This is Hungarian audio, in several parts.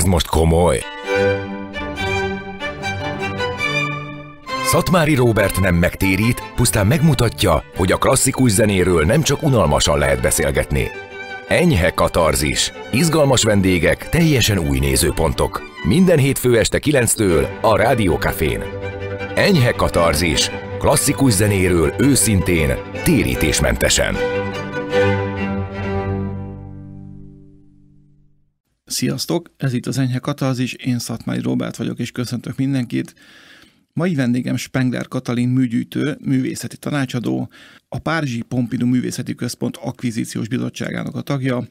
Ez most komoly. Szatmári Róbert nem megtérít, pusztán megmutatja, hogy a klasszikus zenéről nem csak unalmasan lehet beszélgetni. Enyhe katarzis, izgalmas vendégek, teljesen új nézőpontok. Minden hétfő este 9-től a Rádió Cafén. Enyhe katarzis, klasszikus zenéről őszintén, térítésmentesen. Sziasztok, ez itt az Enyhe Katalzis, én szatmári Robert vagyok, és köszöntök mindenkit. Mai vendégem Spengler Katalin műgyűjtő, művészeti tanácsadó, a Párizsi Pompidou Művészeti Központ Akvizíciós Bizottságának a tagja,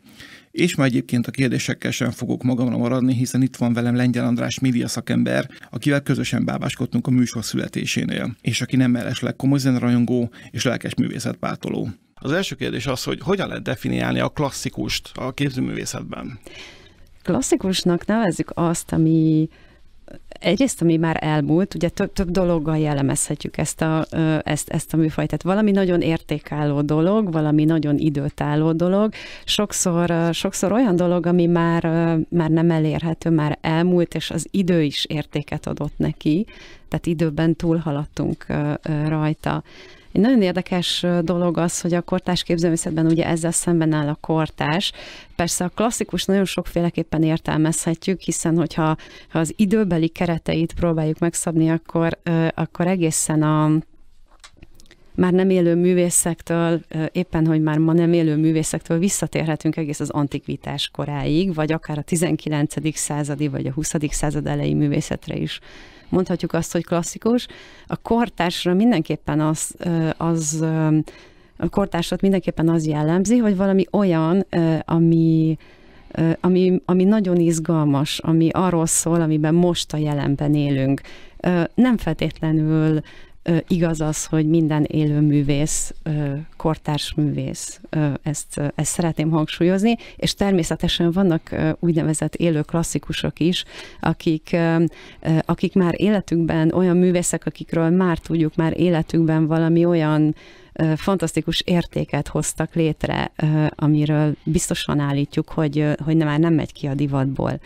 és ma egyébként a kérdésekkel sem fogok magamra maradni, hiszen itt van velem Lengyel András média szakember, akivel közösen bábáskodtunk a műsor születésénél, és aki nem mellesleg komoly zenrajongó és lelkes művészetpátoló. Az első kérdés az, hogy hogyan lehet definiálni a klasszikust a képzőművészetben? Klasszikusnak nevezzük azt, ami egyrészt, ami már elmúlt, ugye több, több dologgal jellemezhetjük ezt a, ezt, ezt a műfajt. Tehát valami nagyon értékálló dolog, valami nagyon időtálló dolog, sokszor, sokszor olyan dolog, ami már, már nem elérhető, már elmúlt, és az idő is értéket adott neki, tehát időben túlhaladtunk rajta. Egy nagyon érdekes dolog az, hogy a kortás képzőművészetben ugye ezzel szemben áll a kortás. Persze a klasszikus nagyon sokféleképpen értelmezhetjük, hiszen hogyha ha az időbeli kereteit próbáljuk megszabni, akkor, akkor egészen a már nem élő művészektől, éppen hogy már ma nem élő művészektől visszatérhetünk egész az antikvitás koráig, vagy akár a 19. századi, vagy a 20. század elejé művészetre is mondhatjuk azt, hogy klasszikus. A kortársra mindenképpen az, az a kortársat mindenképpen az jellemzi, hogy valami olyan, ami, ami, ami nagyon izgalmas, ami arról szól, amiben most a jelenben élünk. Nem feltétlenül igaz az, hogy minden élő művész, kortárs művész, ezt, ezt szeretném hangsúlyozni, és természetesen vannak úgynevezett élő klasszikusok is, akik, akik már életükben olyan művészek, akikről már tudjuk, már életükben valami olyan fantasztikus értéket hoztak létre, amiről biztosan állítjuk, hogy, hogy már nem megy ki a divatból.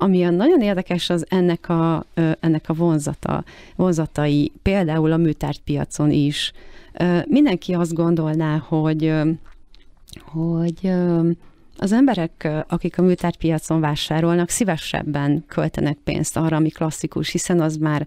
Ami a nagyon érdekes, az ennek a, ennek a vonzata, vonzatai, például a műtárgypiacon is. Mindenki azt gondolná, hogy, hogy az emberek, akik a műtárgypiacon vásárolnak, szívesebben költenek pénzt arra, ami klasszikus, hiszen az már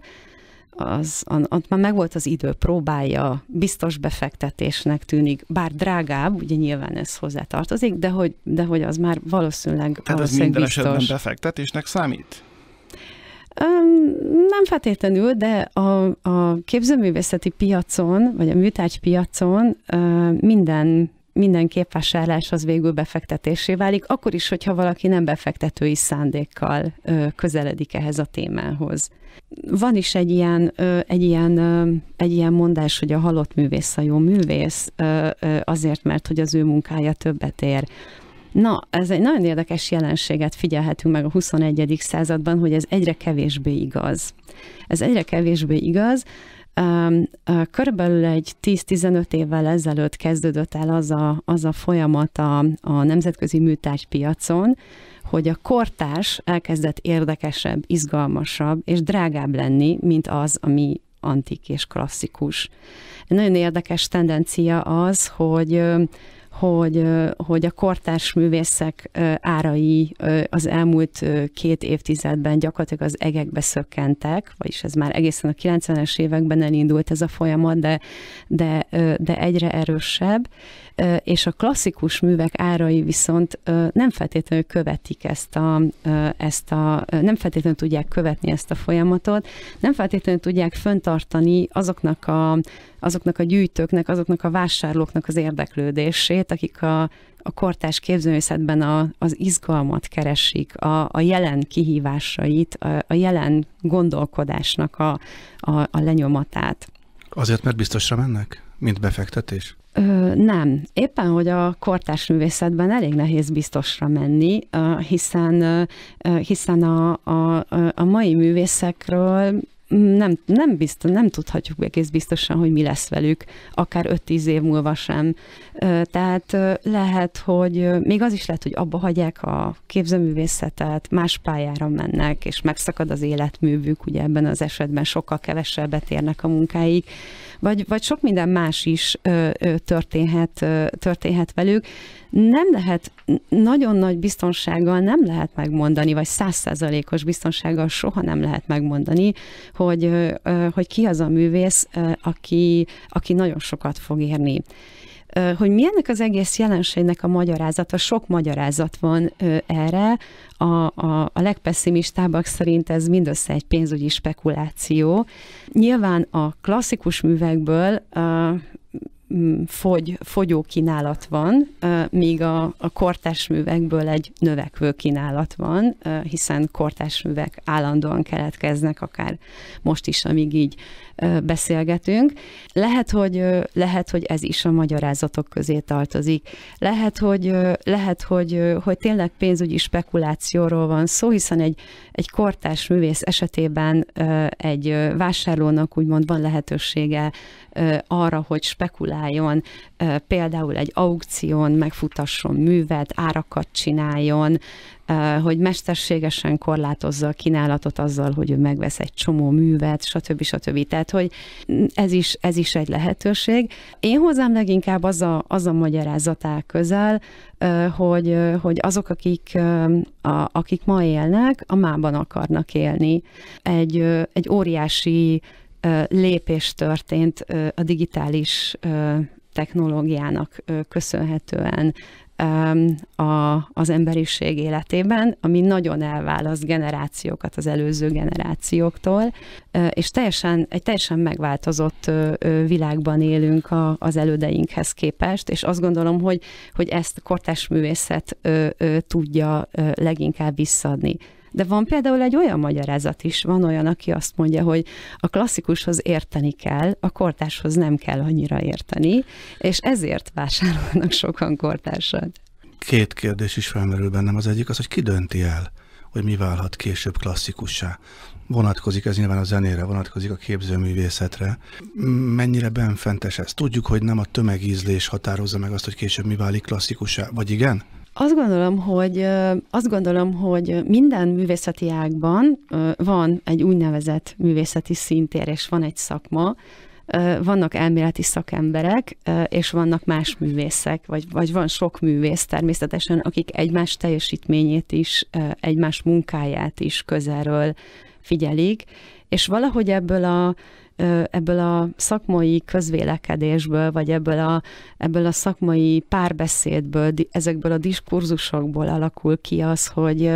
az, az, az már megvolt az idő, próbálja, biztos befektetésnek tűnik, bár drágább, ugye nyilván ez hozzá tartozik, de hogy, de hogy az már valószínűleg Tehát valószínűleg ez minden biztos. esetben befektetésnek számít? Nem feltétlenül, de a, a képzőművészeti piacon, vagy a műtárgy piacon minden minden képvásárlás az végül befektetésé válik, akkor is, hogyha valaki nem befektetői szándékkal közeledik ehhez a témához. Van is egy ilyen, egy ilyen, egy ilyen mondás, hogy a halott művész a jó művész, azért, mert hogy az ő munkája többet ér. Na, ez egy nagyon érdekes jelenséget figyelhetünk meg a 21. században, hogy ez egyre kevésbé igaz. Ez egyre kevésbé igaz, Körülbelül egy 10-15 évvel ezelőtt kezdődött el az a, az a folyamat a, a nemzetközi műtárgypiacon, hogy a kortás elkezdett érdekesebb, izgalmasabb és drágább lenni, mint az, ami antik és klasszikus. Egy nagyon érdekes tendencia az, hogy hogy, hogy a kortárs művészek árai az elmúlt két évtizedben gyakorlatilag az egekbe szökkentek, vagyis ez már egészen a 90-es években elindult ez a folyamat, de, de, de egyre erősebb, és a klasszikus művek árai viszont nem feltétlenül követik ezt a, ezt a nem feltétlenül tudják követni ezt a folyamatot, nem feltétlenül tudják föntartani azoknak a azoknak a gyűjtőknek, azoknak a vásárlóknak az érdeklődését, akik a, a kortás képzőművészetben a, az izgalmat keresik, a, a jelen kihívásait, a, a jelen gondolkodásnak a, a, a lenyomatát. Azért, mert biztosra mennek, mint befektetés? Ö, nem. Éppen, hogy a kortárs művészetben elég nehéz biztosra menni, hiszen, hiszen a, a, a mai művészekről nem, nem, biztos, nem tudhatjuk egész biztosan, hogy mi lesz velük, akár 5-10 év múlva sem. Tehát lehet, hogy még az is lehet, hogy abba hagyják a képzőművészetet, más pályára mennek, és megszakad az életművük, ugye ebben az esetben sokkal kevesebbet érnek a munkáik vagy, vagy sok minden más is ö, ö, történhet, ö, történhet velük. Nem lehet, nagyon nagy biztonsággal nem lehet megmondani, vagy százszázalékos biztonsággal soha nem lehet megmondani, hogy, ö, hogy ki az a művész, ö, aki, aki nagyon sokat fog érni hogy mi ennek az egész jelenségnek a magyarázata, sok magyarázat van erre, a, a, a legpesszimistábbak szerint ez mindössze egy pénzügyi spekuláció. Nyilván a klasszikus művekből fogy, fogyó kínálat van, míg a, a kortás művekből egy növekvő kínálat van, hiszen kortás művek állandóan keletkeznek, akár most is, amíg így beszélgetünk. Lehet, hogy, lehet, hogy ez is a magyarázatok közé tartozik. Lehet, hogy, lehet, hogy, hogy tényleg pénzügyi spekulációról van szó, hiszen egy, egy kortás művész esetében egy vásárlónak úgymond van lehetősége arra, hogy spekuláljon például egy aukción megfutasson művet, árakat csináljon, hogy mesterségesen korlátozza a kínálatot azzal, hogy ő megvesz egy csomó művet, stb. stb. Tehát, hogy ez is, ez is egy lehetőség. Én hozzám leginkább az a, az a magyarázat áll közel, hogy, hogy azok, akik, a, akik ma élnek, a mában akarnak élni. Egy, egy óriási lépés történt a digitális technológiának köszönhetően a, az emberiség életében, ami nagyon elválaszt generációkat az előző generációktól, és teljesen, egy teljesen megváltozott világban élünk a, az elődeinkhez képest, és azt gondolom, hogy, hogy ezt a kortás művészet tudja leginkább visszadni. De van például egy olyan magyarázat is, van olyan, aki azt mondja, hogy a klasszikushoz érteni kell, a kortáshoz nem kell annyira érteni, és ezért vásárolnak sokan kortársat. Két kérdés is felmerül bennem. Az egyik az, hogy ki dönti el, hogy mi válhat később klasszikussá. Vonatkozik ez nyilván a zenére, vonatkozik a képzőművészetre. Mennyire benfentes ez? Tudjuk, hogy nem a tömegízlés határozza meg azt, hogy később mi válik klasszikussá, vagy igen? Azt gondolom, hogy, azt gondolom, hogy minden művészeti ágban van egy úgynevezett művészeti szintér, és van egy szakma, vannak elméleti szakemberek, és vannak más művészek, vagy, vagy van sok művész természetesen, akik egymás teljesítményét is, egymás munkáját is közelről figyelik, és valahogy ebből a, ebből a szakmai közvélekedésből, vagy ebből a, ebből a szakmai párbeszédből, ezekből a diskurzusokból alakul ki az, hogy,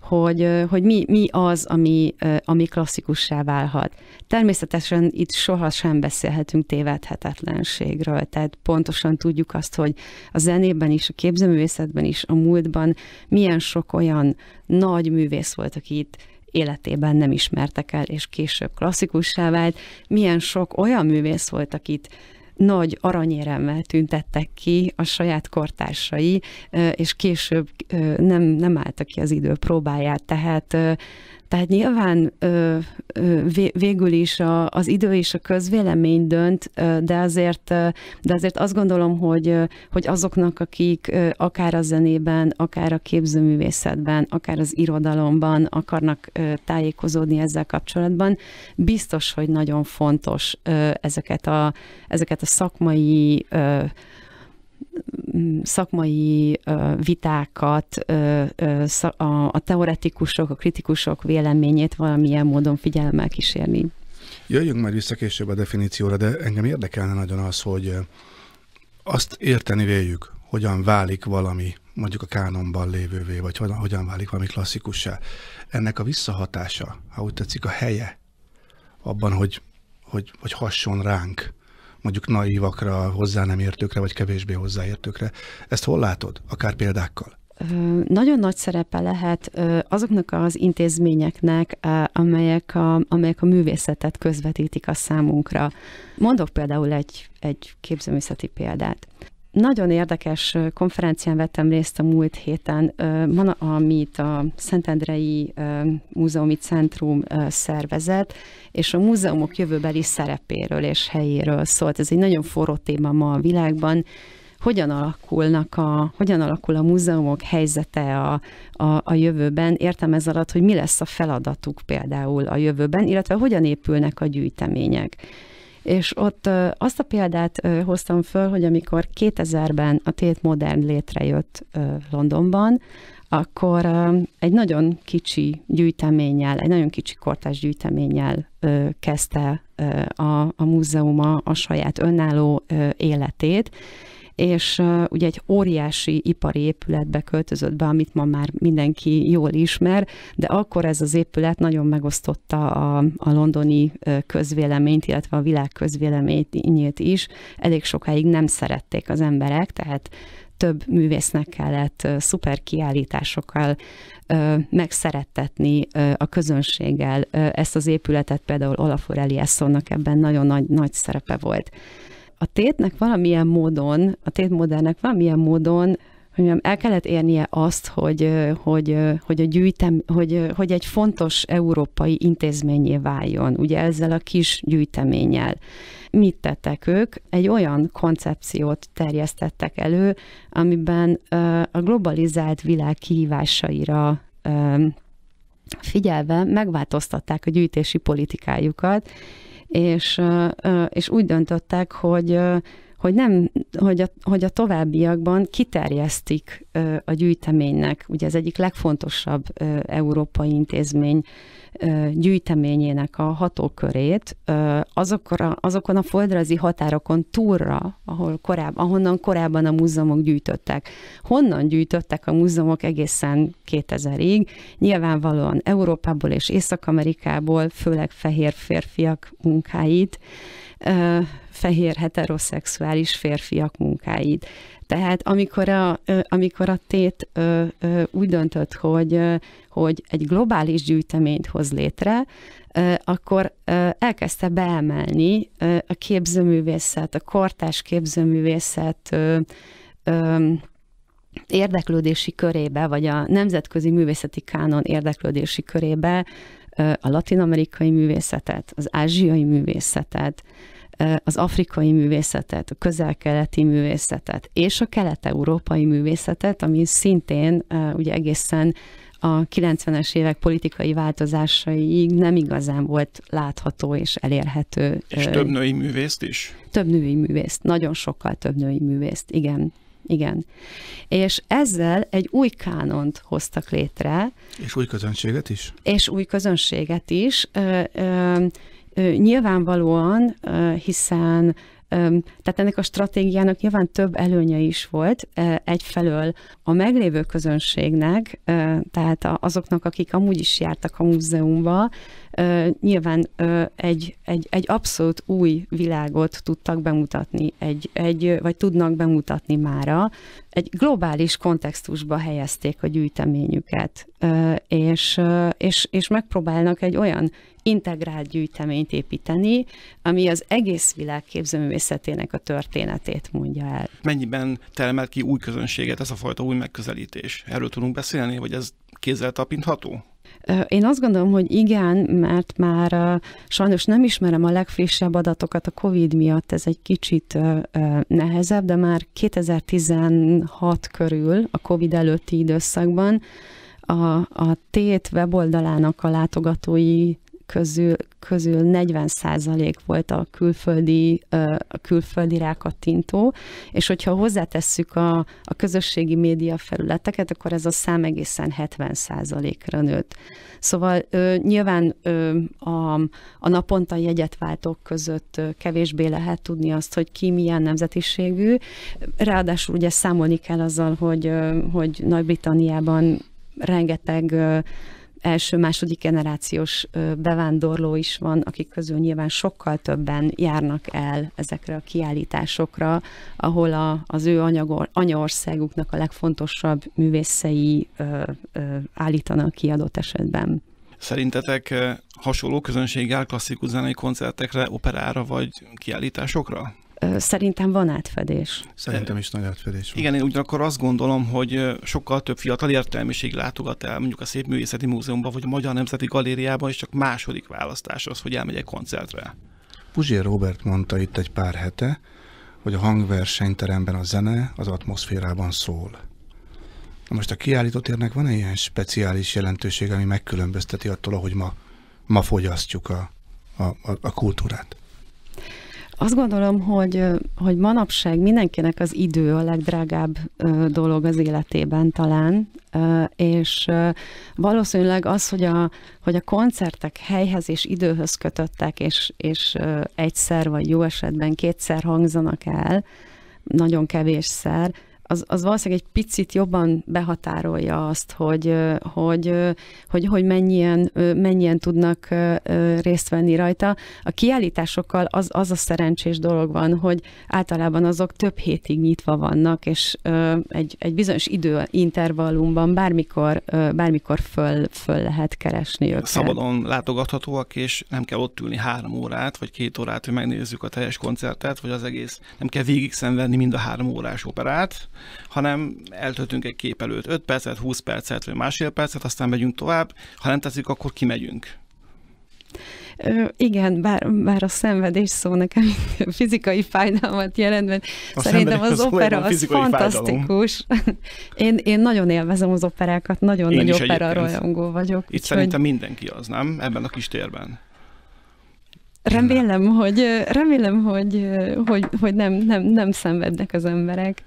hogy, hogy mi, mi az, ami, ami klasszikussá válhat. Természetesen itt soha sem beszélhetünk tévedhetetlenségről, tehát pontosan tudjuk azt, hogy a zenében is, a képzőművészetben is, a múltban milyen sok olyan nagy művész volt, aki itt életében nem ismertek el, és később klasszikussá vált. Milyen sok olyan művész volt, akit nagy aranyéremmel tüntettek ki a saját kortársai, és később nem, nem álltak ki az idő próbáját. Tehát tehát nyilván ö, ö, végül is a, az idő és a közvélemény dönt, de azért, de azért azt gondolom, hogy, hogy azoknak, akik akár a zenében, akár a képzőművészetben, akár az irodalomban akarnak tájékozódni ezzel kapcsolatban, biztos, hogy nagyon fontos ezeket a, ezeket a szakmai Mm, szakmai vitákat, a teoretikusok, a kritikusok véleményét valamilyen módon figyelemmel kísérni. Jöjjünk majd vissza később a definícióra, de engem érdekelne nagyon az, hogy azt érteni véljük, hogyan válik valami mondjuk a kánonban lévővé, vagy hogyan, hogyan válik valami klasszikussá. Ennek a visszahatása, ha úgy tetszik, a helye abban, hogy, hogy, hogy hasson ránk, mondjuk naivakra, hozzá nem értőkre, vagy kevésbé hozzáértőkre. Ezt hol látod? Akár példákkal? Nagyon nagy szerepe lehet azoknak az intézményeknek, amelyek a, amelyek a művészetet közvetítik a számunkra. Mondok például egy, egy képzőművészeti példát nagyon érdekes konferencián vettem részt a múlt héten, amit a Szentendrei Múzeumi Centrum szervezett, és a múzeumok jövőbeli szerepéről és helyéről szólt. Ez egy nagyon forró téma ma a világban, hogyan, alakulnak a, hogyan alakul a múzeumok helyzete a, a, a jövőben, értem ez alatt, hogy mi lesz a feladatuk például a jövőben, illetve hogyan épülnek a gyűjtemények és ott azt a példát hoztam föl, hogy amikor 2000-ben a Tét Modern létrejött Londonban, akkor egy nagyon kicsi gyűjteménnyel, egy nagyon kicsi kortás gyűjteménnyel kezdte a, a múzeuma a saját önálló életét, és ugye egy óriási ipari épületbe költözött be, amit ma már mindenki jól ismer, de akkor ez az épület nagyon megosztotta a, a londoni közvéleményt, illetve a világ közvéleményét is. Elég sokáig nem szerették az emberek, tehát több művésznek kellett szuper kiállításokkal megszerettetni a közönséggel. Ezt az épületet például Olafur Eliassonnak ebben nagyon nagy, nagy szerepe volt a tétnek valamilyen módon, a tétmodellnek valamilyen módon hogy mondjam, el kellett érnie azt, hogy, hogy, hogy, a gyűjtem, hogy, hogy egy fontos európai intézményé váljon, ugye ezzel a kis gyűjteménnyel. Mit tettek ők? Egy olyan koncepciót terjesztettek elő, amiben a globalizált világ kihívásaira figyelve megváltoztatták a gyűjtési politikájukat, és, és úgy döntöttek, hogy hogy, nem, hogy, a, hogy a továbbiakban kiterjesztik a gyűjteménynek, ugye ez egyik legfontosabb európai intézmény gyűjteményének a hatókörét azokra, azokon a földrajzi határokon túlra, ahol korábban, ahonnan korábban a múzeumok gyűjtöttek. Honnan gyűjtöttek a múzeumok egészen 2000-ig? Nyilvánvalóan Európából és Észak-Amerikából, főleg fehér férfiak munkáit, fehér heteroszexuális férfiak munkáit. Tehát amikor a, amikor a tét úgy döntött, hogy, hogy egy globális gyűjteményt hoz létre, akkor elkezdte beemelni a képzőművészet, a kortás képzőművészet érdeklődési körébe, vagy a nemzetközi művészeti kánon érdeklődési körébe a latinamerikai művészetet, az ázsiai művészetet, az afrikai művészetet, a közel-keleti művészetet és a kelet-európai művészetet, ami szintén ugye egészen a 90-es évek politikai változásaiig nem igazán volt látható és elérhető. És több női művészt is? Több női művészt, nagyon sokkal több női művészt, igen. Igen. És ezzel egy új kánont hoztak létre. És új közönséget is? És új közönséget is. Ö, ö, Nyilvánvalóan, hiszen tehát ennek a stratégiának nyilván több előnye is volt. Egyfelől a meglévő közönségnek, tehát azoknak, akik amúgy is jártak a múzeumba, nyilván egy, egy, egy abszolút új világot tudtak bemutatni, egy, egy, vagy tudnak bemutatni mára. Egy globális kontextusba helyezték a gyűjteményüket, és, és, és megpróbálnak egy olyan integrált gyűjteményt építeni, ami az egész világ képzőművészetének a történetét mondja el. Mennyiben termel ki új közönséget ez a fajta új megközelítés? Erről tudunk beszélni, vagy ez kézzel tapintható? Én azt gondolom, hogy igen, mert már sajnos nem ismerem a legfrissebb adatokat a COVID miatt, ez egy kicsit nehezebb, de már 2016 körül, a COVID előtti időszakban a, a tét weboldalának a látogatói közül, közül 40% volt a külföldi, a külföldi rákattintó, és hogyha hozzátesszük a, a közösségi média felületeket, akkor ez a szám egészen 70%-ra nőtt. Szóval nyilván a, a naponta jegyet között kevésbé lehet tudni azt, hogy ki milyen nemzetiségű. Ráadásul ugye számolni kell azzal, hogy, hogy Nagy-Britanniában rengeteg első-második generációs bevándorló is van, akik közül nyilván sokkal többen járnak el ezekre a kiállításokra, ahol a, az ő anyagor, anyaországuknak a legfontosabb művészei ö, ö, állítanak ki adott esetben. Szerintetek hasonló közönség áll klasszikus zenei koncertekre, operára vagy kiállításokra? Szerintem van átfedés. Szerintem is nagy átfedés van. Igen, én ugyanakkor azt gondolom, hogy sokkal több fiatal értelmiség látogat el mondjuk a Szép Művészeti Múzeumban, vagy a Magyar Nemzeti Galériában, és csak második választás az, hogy elmegyek koncertre. Puzsi Robert mondta itt egy pár hete, hogy a hangversenyteremben a zene az atmoszférában szól. Na most a kiállított érnek van-e ilyen speciális jelentőség, ami megkülönbözteti attól, ahogy ma, ma fogyasztjuk a, a, a kultúrát? Azt gondolom, hogy, hogy manapság mindenkinek az idő a legdrágább dolog az életében talán, és valószínűleg az, hogy a, hogy a koncertek helyhez és időhöz kötöttek, és, és egyszer vagy jó esetben kétszer hangzanak el, nagyon kevésszer, az, az valószínűleg egy picit jobban behatárolja azt, hogy, hogy, hogy, hogy mennyien, mennyien tudnak részt venni rajta. A kiállításokkal az, az a szerencsés dolog van, hogy általában azok több hétig nyitva vannak, és egy, egy bizonyos időintervallumban bármikor, bármikor föl, föl lehet keresni őket. Szabadon látogathatóak, és nem kell ott ülni három órát, vagy két órát, hogy megnézzük a teljes koncertet, vagy az egész, nem kell végig szenvedni mind a három órás operát, hanem eltöltünk egy kép előtt 5 percet, 20 percet, vagy másfél percet, aztán megyünk tovább, ha nem teszik, akkor kimegyünk. Ö, igen, bár, bár a szenvedés szó nekem fizikai fájdalmat jelent, mert a szerintem az, opera az fantasztikus. Én, én nagyon élvezem az operákat, nagyon én nagy opera rajongó vagyok. Itt szerintem mindenki az, nem? Ebben a kis térben. Remélem, hogy, remélem, hogy, hogy, hogy nem, nem, nem szenvednek az emberek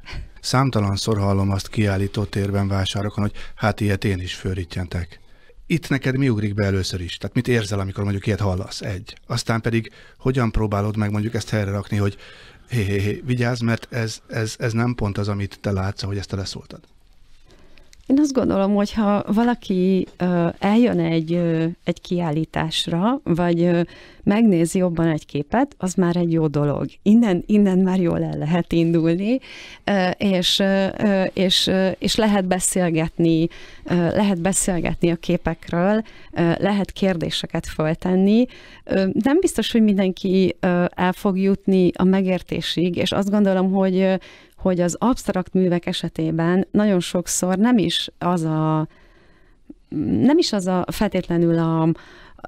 szor hallom azt kiállító térben vásárokon, hogy hát ilyet én is fölrittyentek. Itt neked mi ugrik be először is? Tehát mit érzel, amikor mondjuk ilyet hallasz? Egy. Aztán pedig hogyan próbálod meg mondjuk ezt helyre rakni, hogy hé, hé, hé, vigyázz, mert ez, ez, ez nem pont az, amit te látsz, hogy ezt te leszóltad. Én azt gondolom, hogy ha valaki eljön egy, egy kiállításra, vagy megnézi jobban egy képet, az már egy jó dolog. Innen, innen már jól el lehet indulni, és, és, és lehet beszélgetni, lehet beszélgetni a képekről, lehet kérdéseket föltenni. Nem biztos, hogy mindenki el fog jutni a megértésig, és azt gondolom, hogy hogy az absztrakt művek esetében nagyon sokszor nem is az a nem is az a feltétlenül a,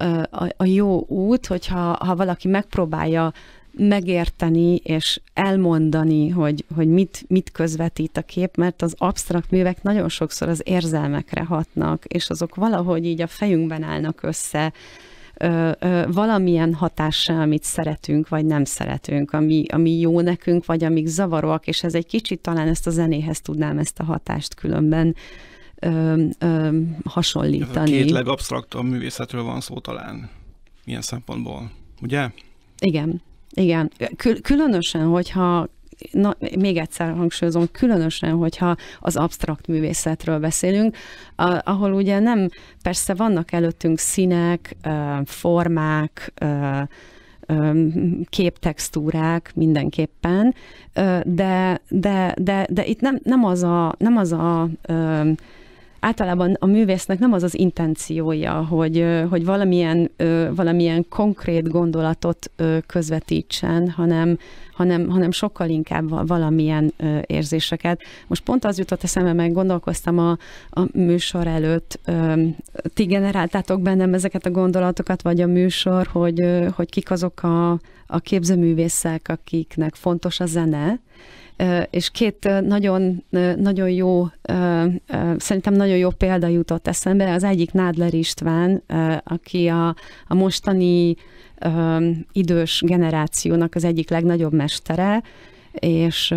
a, a jó út, hogyha ha valaki megpróbálja megérteni és elmondani, hogy, hogy mit, mit közvetít a kép, mert az absztrakt művek nagyon sokszor az érzelmekre hatnak, és azok valahogy így a fejünkben állnak össze, ö, ö, valamilyen hatással, amit szeretünk, vagy nem szeretünk, ami, ami jó nekünk, vagy amik zavaróak, és ez egy kicsit talán ezt a zenéhez tudnám ezt a hatást különben ö, ö, hasonlítani. a két művészetről van szó talán, ilyen szempontból, ugye? Igen. Igen, Kül- különösen, hogyha na, még egyszer hangsúlyozom, különösen, hogyha az absztrakt művészetről beszélünk, ahol ugye nem, persze vannak előttünk színek, formák, képtextúrák mindenképpen, de, de, de, de itt nem, nem az a, nem az a általában a művésznek nem az az intenciója, hogy, hogy valamilyen, valamilyen konkrét gondolatot közvetítsen, hanem, hanem, hanem sokkal inkább valamilyen érzéseket. Most pont az jutott eszembe, meg gondolkoztam a, a műsor előtt, ti generáltátok bennem ezeket a gondolatokat, vagy a műsor, hogy, hogy kik azok a, a képzőművészek, akiknek fontos a zene, és két nagyon, nagyon jó, szerintem nagyon jó példa jutott eszembe, az egyik Nádler István, aki a, a mostani idős generációnak az egyik legnagyobb mestere, és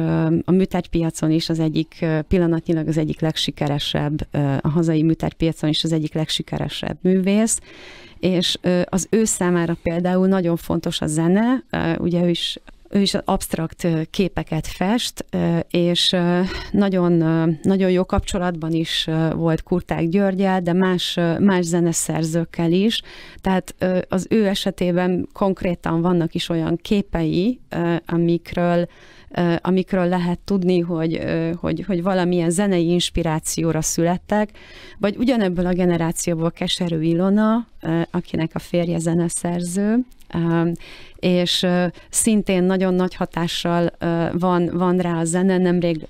a műtárgypiacon is az egyik, pillanatnyilag az egyik legsikeresebb, a hazai műtárgypiacon is az egyik legsikeresebb művész, és az ő számára például nagyon fontos a zene, ugye ő is ő is absztrakt képeket fest, és nagyon, nagyon jó kapcsolatban is volt Kurták Györgyel, de más, más zeneszerzőkkel is, tehát az ő esetében konkrétan vannak is olyan képei, amikről amikről lehet tudni, hogy, hogy, hogy valamilyen zenei inspirációra születtek, vagy ugyanebből a generációból Keserű Ilona, akinek a férje zeneszerző, és szintén nagyon nagy hatással van, van rá a zene. Nemrég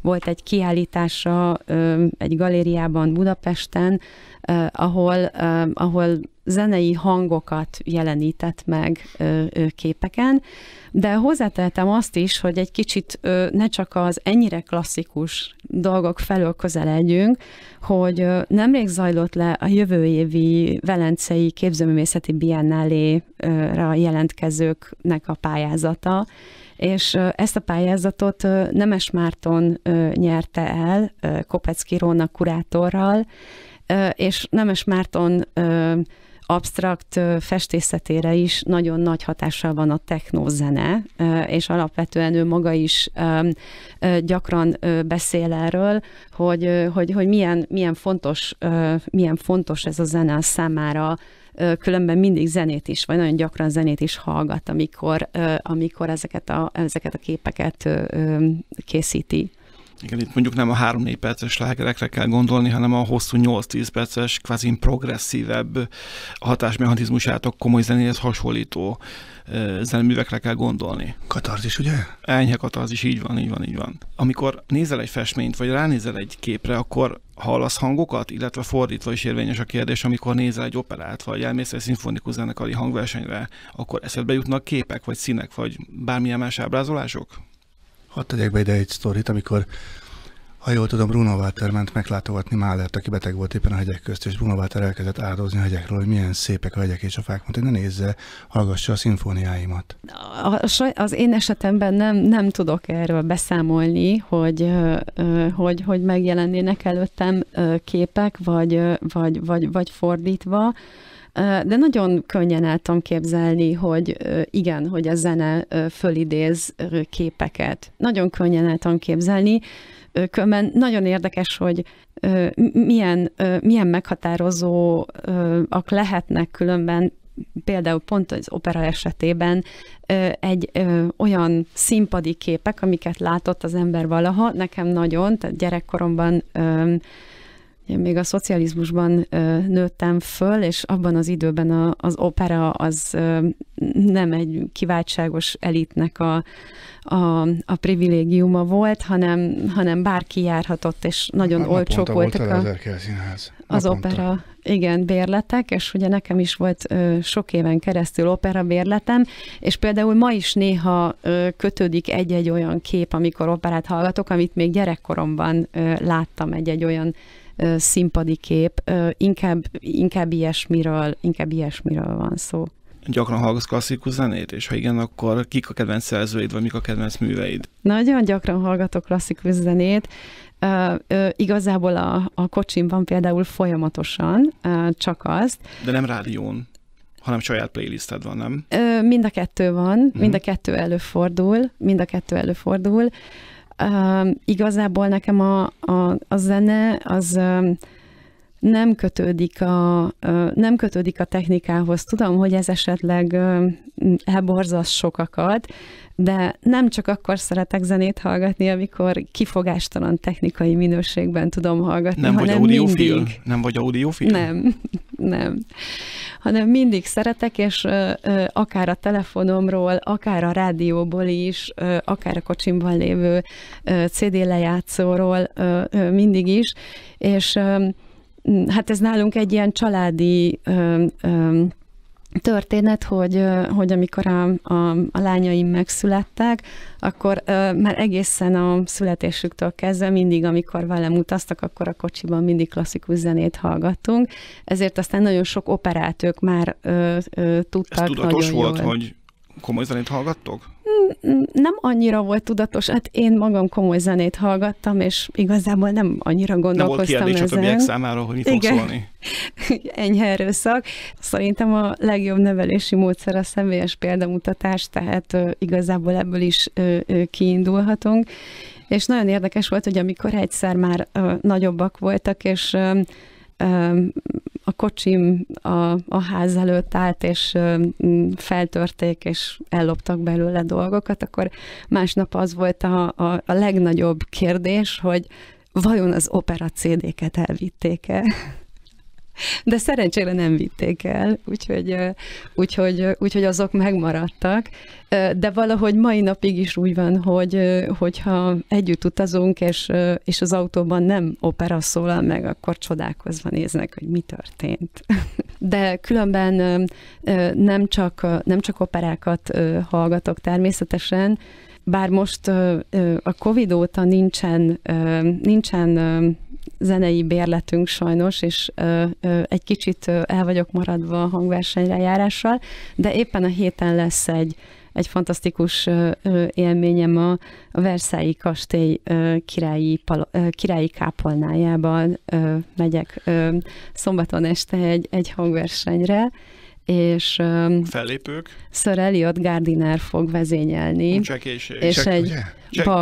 volt egy kiállítása egy galériában Budapesten, ahol, ahol zenei hangokat jelenített meg képeken, de hozzáteltem azt is, hogy egy kicsit ne csak az ennyire klasszikus dolgok felől közeledjünk, hogy nemrég zajlott le a jövő évi Velencei Képzőművészeti Biennálé-ra jelentkezőknek a pályázata, és ezt a pályázatot Nemes Márton nyerte el Kopecki Róna kurátorral, és Nemes Márton absztrakt festészetére is nagyon nagy hatással van a technózene, és alapvetően ő maga is gyakran beszél erről, hogy, hogy, hogy milyen, milyen, fontos, milyen fontos ez a zene a számára, különben mindig zenét is, vagy nagyon gyakran zenét is hallgat, amikor, amikor ezeket, a, ezeket a képeket készíti. Igen, itt mondjuk nem a 3-4 perces lágerekre kell gondolni, hanem a hosszú 8-10 perces, kvázi progresszívebb hatásmechanizmusátok komoly zenéhez hasonlító zeneművekre kell gondolni. Katarzis, ugye? Enyhe katarzis, így van, így van, így van. Amikor nézel egy festményt, vagy ránézel egy képre, akkor hallasz hangokat, illetve fordítva is érvényes a kérdés, amikor nézel egy operát, vagy elmész egy szimfonikus zenekari hangversenyre, akkor eszedbe jutnak képek, vagy színek, vagy bármilyen más ábrázolások? Hadd tegyek be ide egy sztorit, amikor ha jól tudom, Bruno Walter ment meglátogatni Málert, aki beteg volt éppen a hegyek közt, és Bruno Walter elkezdett áldozni a hegyekről, hogy milyen szépek a hegyek és a fák. Mondta, hogy ne nézze, hallgassa a szimfóniáimat. A, az én esetemben nem, nem tudok erről beszámolni, hogy, hogy, hogy megjelennének előttem képek, vagy, vagy, vagy, vagy fordítva de nagyon könnyen tudom képzelni, hogy igen, hogy a zene fölidéz képeket. Nagyon könnyen tudom képzelni, Különben nagyon érdekes, hogy milyen, milyen meghatározóak lehetnek különben például pont az opera esetében egy olyan színpadi képek, amiket látott az ember valaha, nekem nagyon, tehát gyerekkoromban én még a szocializmusban nőttem föl, és abban az időben a, az opera az nem egy kiváltságos elitnek a, a, a privilégiuma volt, hanem, hanem bárki járhatott, és nagyon hát Na, olcsók voltak a, az opera igen, bérletek, és ugye nekem is volt ö, sok éven keresztül opera bérletem, és például ma is néha ö, kötődik egy-egy olyan kép, amikor operát hallgatok, amit még gyerekkoromban ö, láttam egy-egy olyan színpadi kép, inkább, inkább ilyesmiről, inkább ilyesmiről van szó. Gyakran hallgatsz klasszikus zenét, és ha igen, akkor kik a kedvenc szerzőid, vagy mik a kedvenc műveid? Nagyon gyakran hallgatok klasszikus zenét. Uh, igazából a, a kocsimban például folyamatosan, uh, csak azt. De nem rádión, hanem saját playlisted van, nem? Mind a kettő van, uh-huh. mind a mhm. kettő előfordul, mind a kettő előfordul. Uh, igazából nekem a, a, a zene az nem kötődik, a, uh, nem kötődik a technikához. Tudom, hogy ez esetleg uh, elborzas sokakat, de nem csak akkor szeretek zenét hallgatni, amikor kifogástalan technikai minőségben tudom hallgatni, nem hanem vagy audiofil? mindig. Nem vagy audiofil? Nem, nem. Hanem mindig szeretek, és ö, ö, akár a telefonomról, akár a rádióból is, ö, akár a kocsimban lévő ö, CD lejátszóról ö, ö, mindig is, és ö, hát ez nálunk egy ilyen családi ö, ö, történet, hogy, hogy amikor a, a, a lányaim megszülettek, akkor már egészen a születésüktől kezdve mindig, amikor velem utaztak, akkor a kocsiban mindig klasszikus zenét hallgattunk, ezért aztán nagyon sok operátők már ö, ö, tudtak. Ez tudatos nagyon volt, jól. hogy komoly zenét hallgattok? Nem annyira volt tudatos, hát én magam komoly zenét hallgattam, és igazából nem annyira gondolkoztam nem volt ezen. a többiek számára, hogy mit Igen. fog szólni. Enyhe erőszak. Szerintem a legjobb nevelési módszer a személyes példamutatás, tehát igazából ebből is kiindulhatunk. És nagyon érdekes volt, hogy amikor egyszer már nagyobbak voltak, és a kocsim a, a ház előtt állt, és feltörték, és elloptak belőle dolgokat, akkor másnap az volt a, a, a legnagyobb kérdés, hogy vajon az opera CD-ket elvitték-e? De szerencsére nem vitték el, úgyhogy, úgyhogy, úgyhogy azok megmaradtak. De valahogy mai napig is úgy van, hogy hogyha együtt utazunk, és, és az autóban nem opera szólal meg, akkor csodálkozva néznek, hogy mi történt. De különben nem csak, nem csak operákat hallgatok természetesen, bár most a Covid óta nincsen, nincsen zenei bérletünk sajnos, és ö, ö, egy kicsit el vagyok maradva a hangversenyre járással, de éppen a héten lesz egy egy fantasztikus élményem a, a Versailles kastély királyi, ö, királyi kápolnájában megyek szombaton este egy, egy hangversenyre, és um, fellépők. Sir Elliot Gardiner fog vezényelni. Csak és, és és egy, ugye?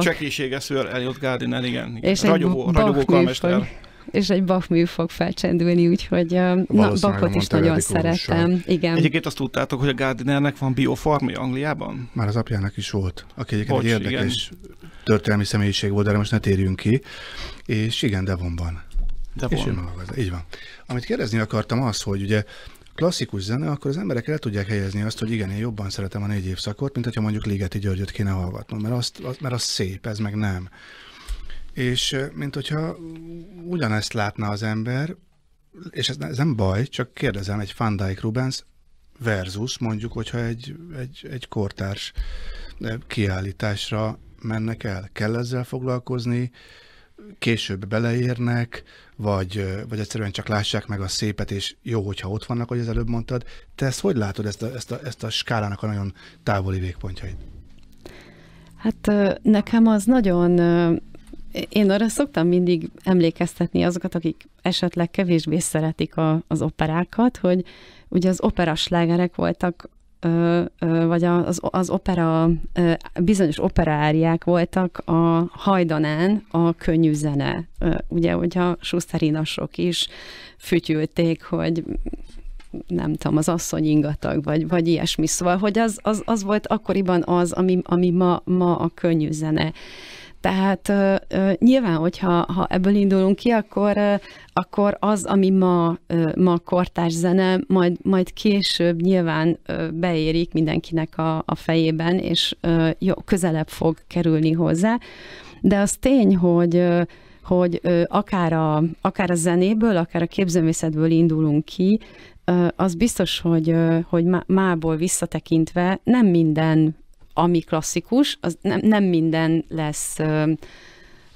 Csekéséges szőr, Elliot Gardiner, igen. igen. És ragyogó, egy ragyogó kalmester. És egy Bach mű fog felcsendülni, úgyhogy na, Bachot is nagyon szeretem. Igen. Egyébként azt tudtátok, hogy a Gardinernek van biofarmi Angliában? Már az apjának is volt, aki egyébként Bocs, egy érdekes igen. történelmi személyiség volt, de most ne térjünk ki. És igen, Devonban. De és van. Ő maga, így van. Amit kérdezni akartam az, hogy ugye klasszikus zene, akkor az emberek el tudják helyezni azt, hogy igen, én jobban szeretem a négy évszakot, mint hogyha mondjuk Ligeti Györgyöt kéne hallgatnom, mert, azt, mert az szép, ez meg nem. És mint hogyha ugyanezt látná az ember, és ez, ez nem baj, csak kérdezem, egy Van Dijk Rubens versus mondjuk, hogyha egy, egy, egy kortárs kiállításra mennek el. Kell ezzel foglalkozni? később beleérnek, vagy, vagy egyszerűen csak lássák meg a szépet, és jó, hogyha ott vannak, hogy az előbb mondtad. Te ezt hogy látod, ezt a, ezt a, ezt a skálának a nagyon távoli végpontjait? Hát nekem az nagyon én arra szoktam mindig emlékeztetni azokat, akik esetleg kevésbé szeretik a, az operákat, hogy ugye az operaslágerek voltak vagy az, az opera, bizonyos operáriák voltak a hajdanán a könnyű zene. Ugye, hogyha suszterinasok is fütyülték, hogy nem tudom, az asszony ingatag, vagy, vagy ilyesmi. Szóval, hogy az, az, az volt akkoriban az, ami, ami ma, ma a könnyű zene. Tehát ö, ö, nyilván, hogyha ha ebből indulunk ki, akkor, ö, akkor az, ami ma, ö, ma kortás zene, majd, majd később nyilván ö, beérik mindenkinek a, a fejében, és ö, jó, közelebb fog kerülni hozzá. De az tény, hogy ö, hogy ö, akár a, akár a zenéből, akár a képzőművészetből indulunk ki, az biztos, hogy, hogy mából visszatekintve nem minden ami klasszikus, az nem, nem minden lesz ö,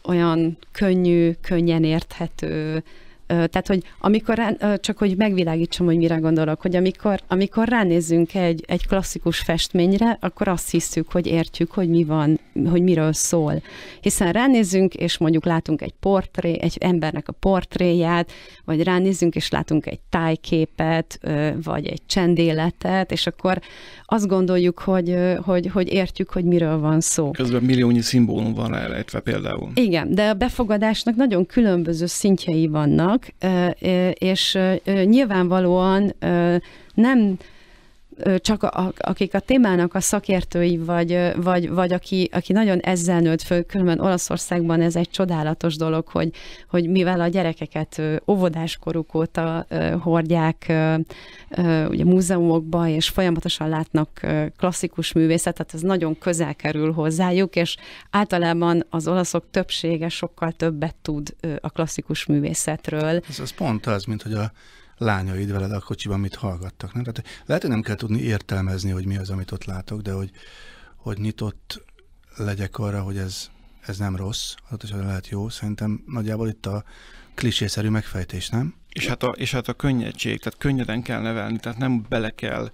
olyan könnyű, könnyen érthető, tehát, hogy amikor, rá, csak hogy megvilágítsam, hogy mire gondolok, hogy amikor, amikor ránézzünk egy, egy klasszikus festményre, akkor azt hiszük, hogy értjük, hogy mi van, hogy miről szól. Hiszen ránézzünk, és mondjuk látunk egy portré, egy embernek a portréját, vagy ránézzünk, és látunk egy tájképet, vagy egy csendéletet, és akkor azt gondoljuk, hogy, hogy, hogy értjük, hogy miről van szó. Közben milliónyi szimbólum van rá például. Igen, de a befogadásnak nagyon különböző szintjei vannak, vannak, és nyilvánvalóan nem csak a, akik a témának a szakértői, vagy, vagy, vagy aki, aki nagyon ezzel nőtt föl, különben Olaszországban ez egy csodálatos dolog, hogy, hogy mivel a gyerekeket óvodáskoruk óta hordják ugye múzeumokba, és folyamatosan látnak klasszikus művészetet, ez nagyon közel kerül hozzájuk, és általában az olaszok többsége sokkal többet tud a klasszikus művészetről. Ez, ez pont az, mint hogy a lányaid veled a kocsiban mit hallgattak. Nem? Tehát lehet, hogy nem kell tudni értelmezni, hogy mi az, amit ott látok, de hogy, hogy nyitott legyek arra, hogy ez, ez nem rossz, az, is lehet jó. Szerintem nagyjából itt a klisészerű megfejtés, nem? És hát, a, és hát a könnyedség, tehát könnyeden kell nevelni, tehát nem bele kell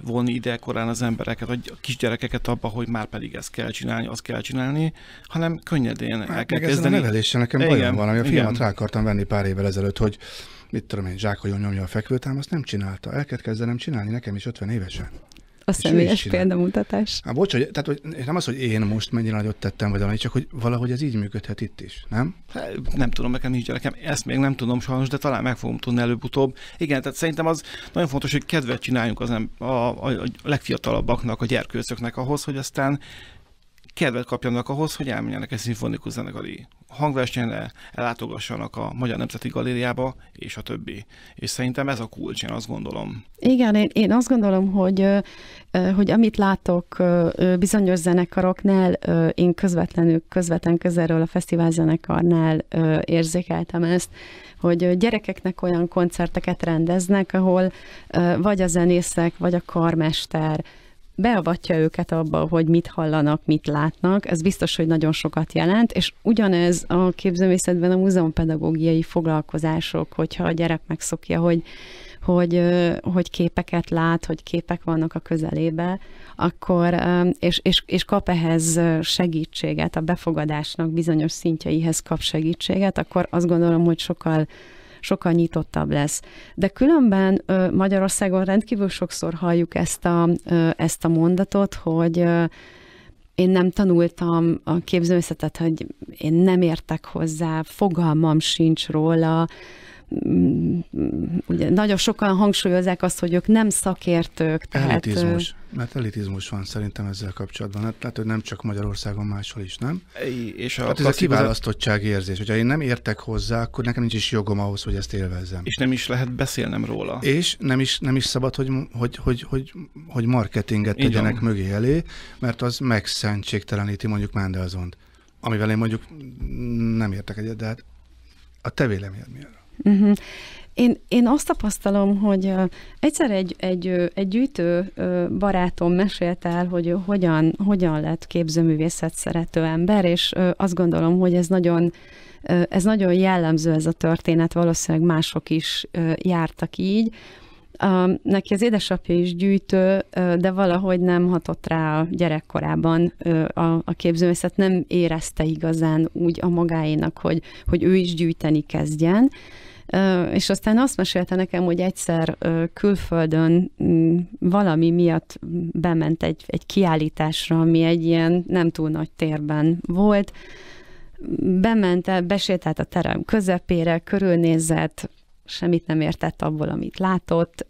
vonni idekorán az embereket, vagy a kisgyerekeket abba, hogy már pedig ezt kell csinálni, azt kell csinálni, hanem könnyedén hát, el kell kezdeni. a neveléssel nekem bajom van, ami a fiamat rá akartam venni pár évvel ezelőtt, hogy mit tudom én, zsákhajon nyomja a fekvőtám, azt nem csinálta. El kellett kezdenem csinálni nekem is 50 évesen. A és személyes példamutatás. Há, bocs, hogy, tehát, hogy nem az, hogy én most mennyire nagyot tettem, vagy valami, csak hogy valahogy ez így működhet itt is, nem? Hát, nem tudom, nekem nincs nekem ezt még nem tudom sajnos, de talán meg fogom tudni előbb-utóbb. Igen, tehát szerintem az nagyon fontos, hogy kedvet csináljunk az, a, a, a legfiatalabbaknak, a gyerkőcöknek ahhoz, hogy aztán kedvet kapjanak ahhoz, hogy elmenjenek egy szimfonikus zenekari hangversenyre, ellátogassanak a Magyar Nemzeti Galériába, és a többi. És szerintem ez a kulcs, én azt gondolom. Igen, én, én azt gondolom, hogy, hogy amit látok bizonyos zenekaroknál, én közvetlenül, közvetlen közelről a fesztivál zenekarnál érzékeltem ezt, hogy gyerekeknek olyan koncerteket rendeznek, ahol vagy a zenészek, vagy a karmester, beavatja őket abba, hogy mit hallanak, mit látnak, ez biztos, hogy nagyon sokat jelent, és ugyanez a képzőmészetben a múzeumpedagógiai foglalkozások, hogyha a gyerek megszokja, hogy, hogy, hogy képeket lát, hogy képek vannak a közelébe, akkor, és, és, és kap ehhez segítséget, a befogadásnak bizonyos szintjeihez kap segítséget, akkor azt gondolom, hogy sokkal sokkal nyitottabb lesz. De különben Magyarországon rendkívül sokszor halljuk ezt a, ezt a mondatot, hogy én nem tanultam a képzőszetet, hogy én nem értek hozzá, fogalmam sincs róla, Mm, ugye nagyon sokan hangsúlyozzák azt, hogy ők nem szakértők. Tehát... Elitizmus. Mert elitizmus van szerintem ezzel kapcsolatban. Hát, tehát, hogy nem csak Magyarországon, máshol is, nem? És a hát ez a kiválasztottság érzés. Hogyha én nem értek hozzá, akkor nekem nincs is jogom ahhoz, hogy ezt élvezzem. És nem is lehet beszélnem róla. És nem is, nem is szabad, hogy, hogy, hogy, hogy, hogy marketinget Igen. tegyenek mögé elé, mert az megszentségteleníti mondjuk Mendelzont. Amivel én mondjuk nem értek egyet, de hát a te véleményed mi erről? Uh-huh. Én, én azt tapasztalom, hogy egyszer egy, egy, egy gyűjtő barátom mesélt el, hogy hogyan, hogyan lett képzőművészet szerető ember, és azt gondolom, hogy ez nagyon, ez nagyon jellemző ez a történet, valószínűleg mások is jártak így, a, neki az édesapja is gyűjtő, de valahogy nem hatott rá a gyerekkorában a, a képzőművészet, nem érezte igazán úgy a magáénak, hogy, hogy ő is gyűjteni kezdjen. És aztán azt mesélte nekem, hogy egyszer külföldön mm, valami miatt bement egy, egy kiállításra, ami egy ilyen nem túl nagy térben volt, bement, besétált a terem közepére, körülnézett, semmit nem értett abból, amit látott,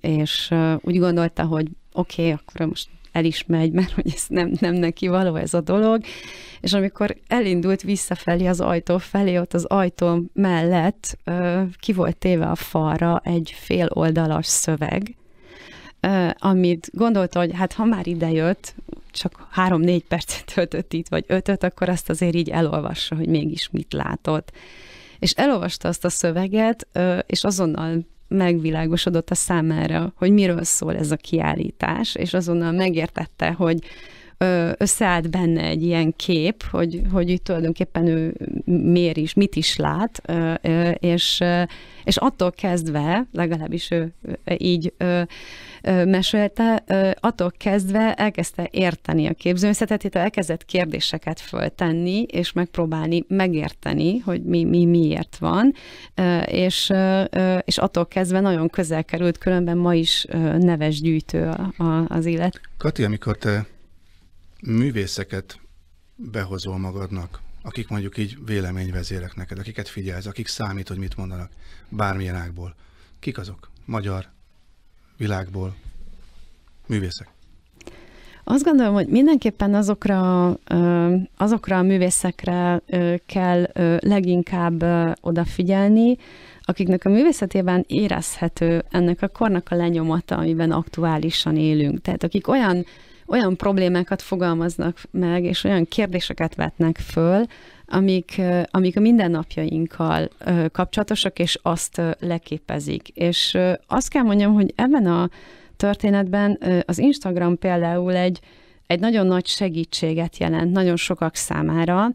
és úgy gondolta, hogy oké, okay, akkor most el is megy, mert hogy ez nem, nem neki való ez a dolog, és amikor elindult visszafelé az ajtó felé, ott az ajtó mellett ki volt téve a falra egy fél oldalas szöveg, amit gondolta, hogy hát ha már idejött, csak három-négy percet töltött itt, vagy ötöt, akkor azt azért így elolvassa, hogy mégis mit látott és elolvasta azt a szöveget, és azonnal megvilágosodott a számára, hogy miről szól ez a kiállítás, és azonnal megértette, hogy összeállt benne egy ilyen kép, hogy, hogy itt tulajdonképpen ő miért is, mit is lát, és, és attól kezdve, legalábbis ő így mesélte, attól kezdve elkezdte érteni a képzőmészetet, itt elkezdett kérdéseket föltenni, és megpróbálni megérteni, hogy mi, mi miért van, és, és attól kezdve nagyon közel került, különben ma is neves gyűjtő az élet. Kati, amikor te művészeket behozol magadnak, akik mondjuk így véleményvezérek neked, akiket figyelsz, akik számít, hogy mit mondanak, bármilyen ágból. Kik azok? Magyar, világból művészek? Azt gondolom, hogy mindenképpen azokra, azokra a művészekre kell leginkább odafigyelni, akiknek a művészetében érezhető ennek a kornak a lenyomata, amiben aktuálisan élünk. Tehát akik olyan, olyan problémákat fogalmaznak meg, és olyan kérdéseket vetnek föl, amik, amik a mindennapjainkkal kapcsolatosak, és azt leképezik. És azt kell mondjam, hogy ebben a történetben az Instagram például egy, egy nagyon nagy segítséget jelent nagyon sokak számára,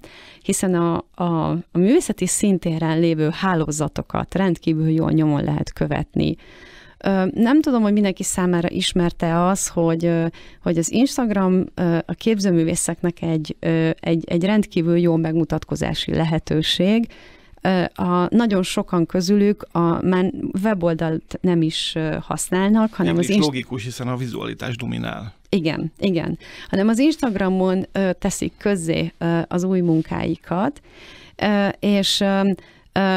hiszen a, a, a művészeti szintéren lévő hálózatokat rendkívül jól nyomon lehet követni. Nem tudom, hogy mindenki számára ismerte az, hogy, hogy az Instagram a képzőművészeknek egy, egy, egy rendkívül jó megmutatkozási lehetőség, a, nagyon sokan közülük a, már weboldalt nem is használnak, hanem nem az... Is logikus, hiszen a vizualitás dominál. Igen, igen. Hanem az Instagramon teszik közzé az új munkáikat, és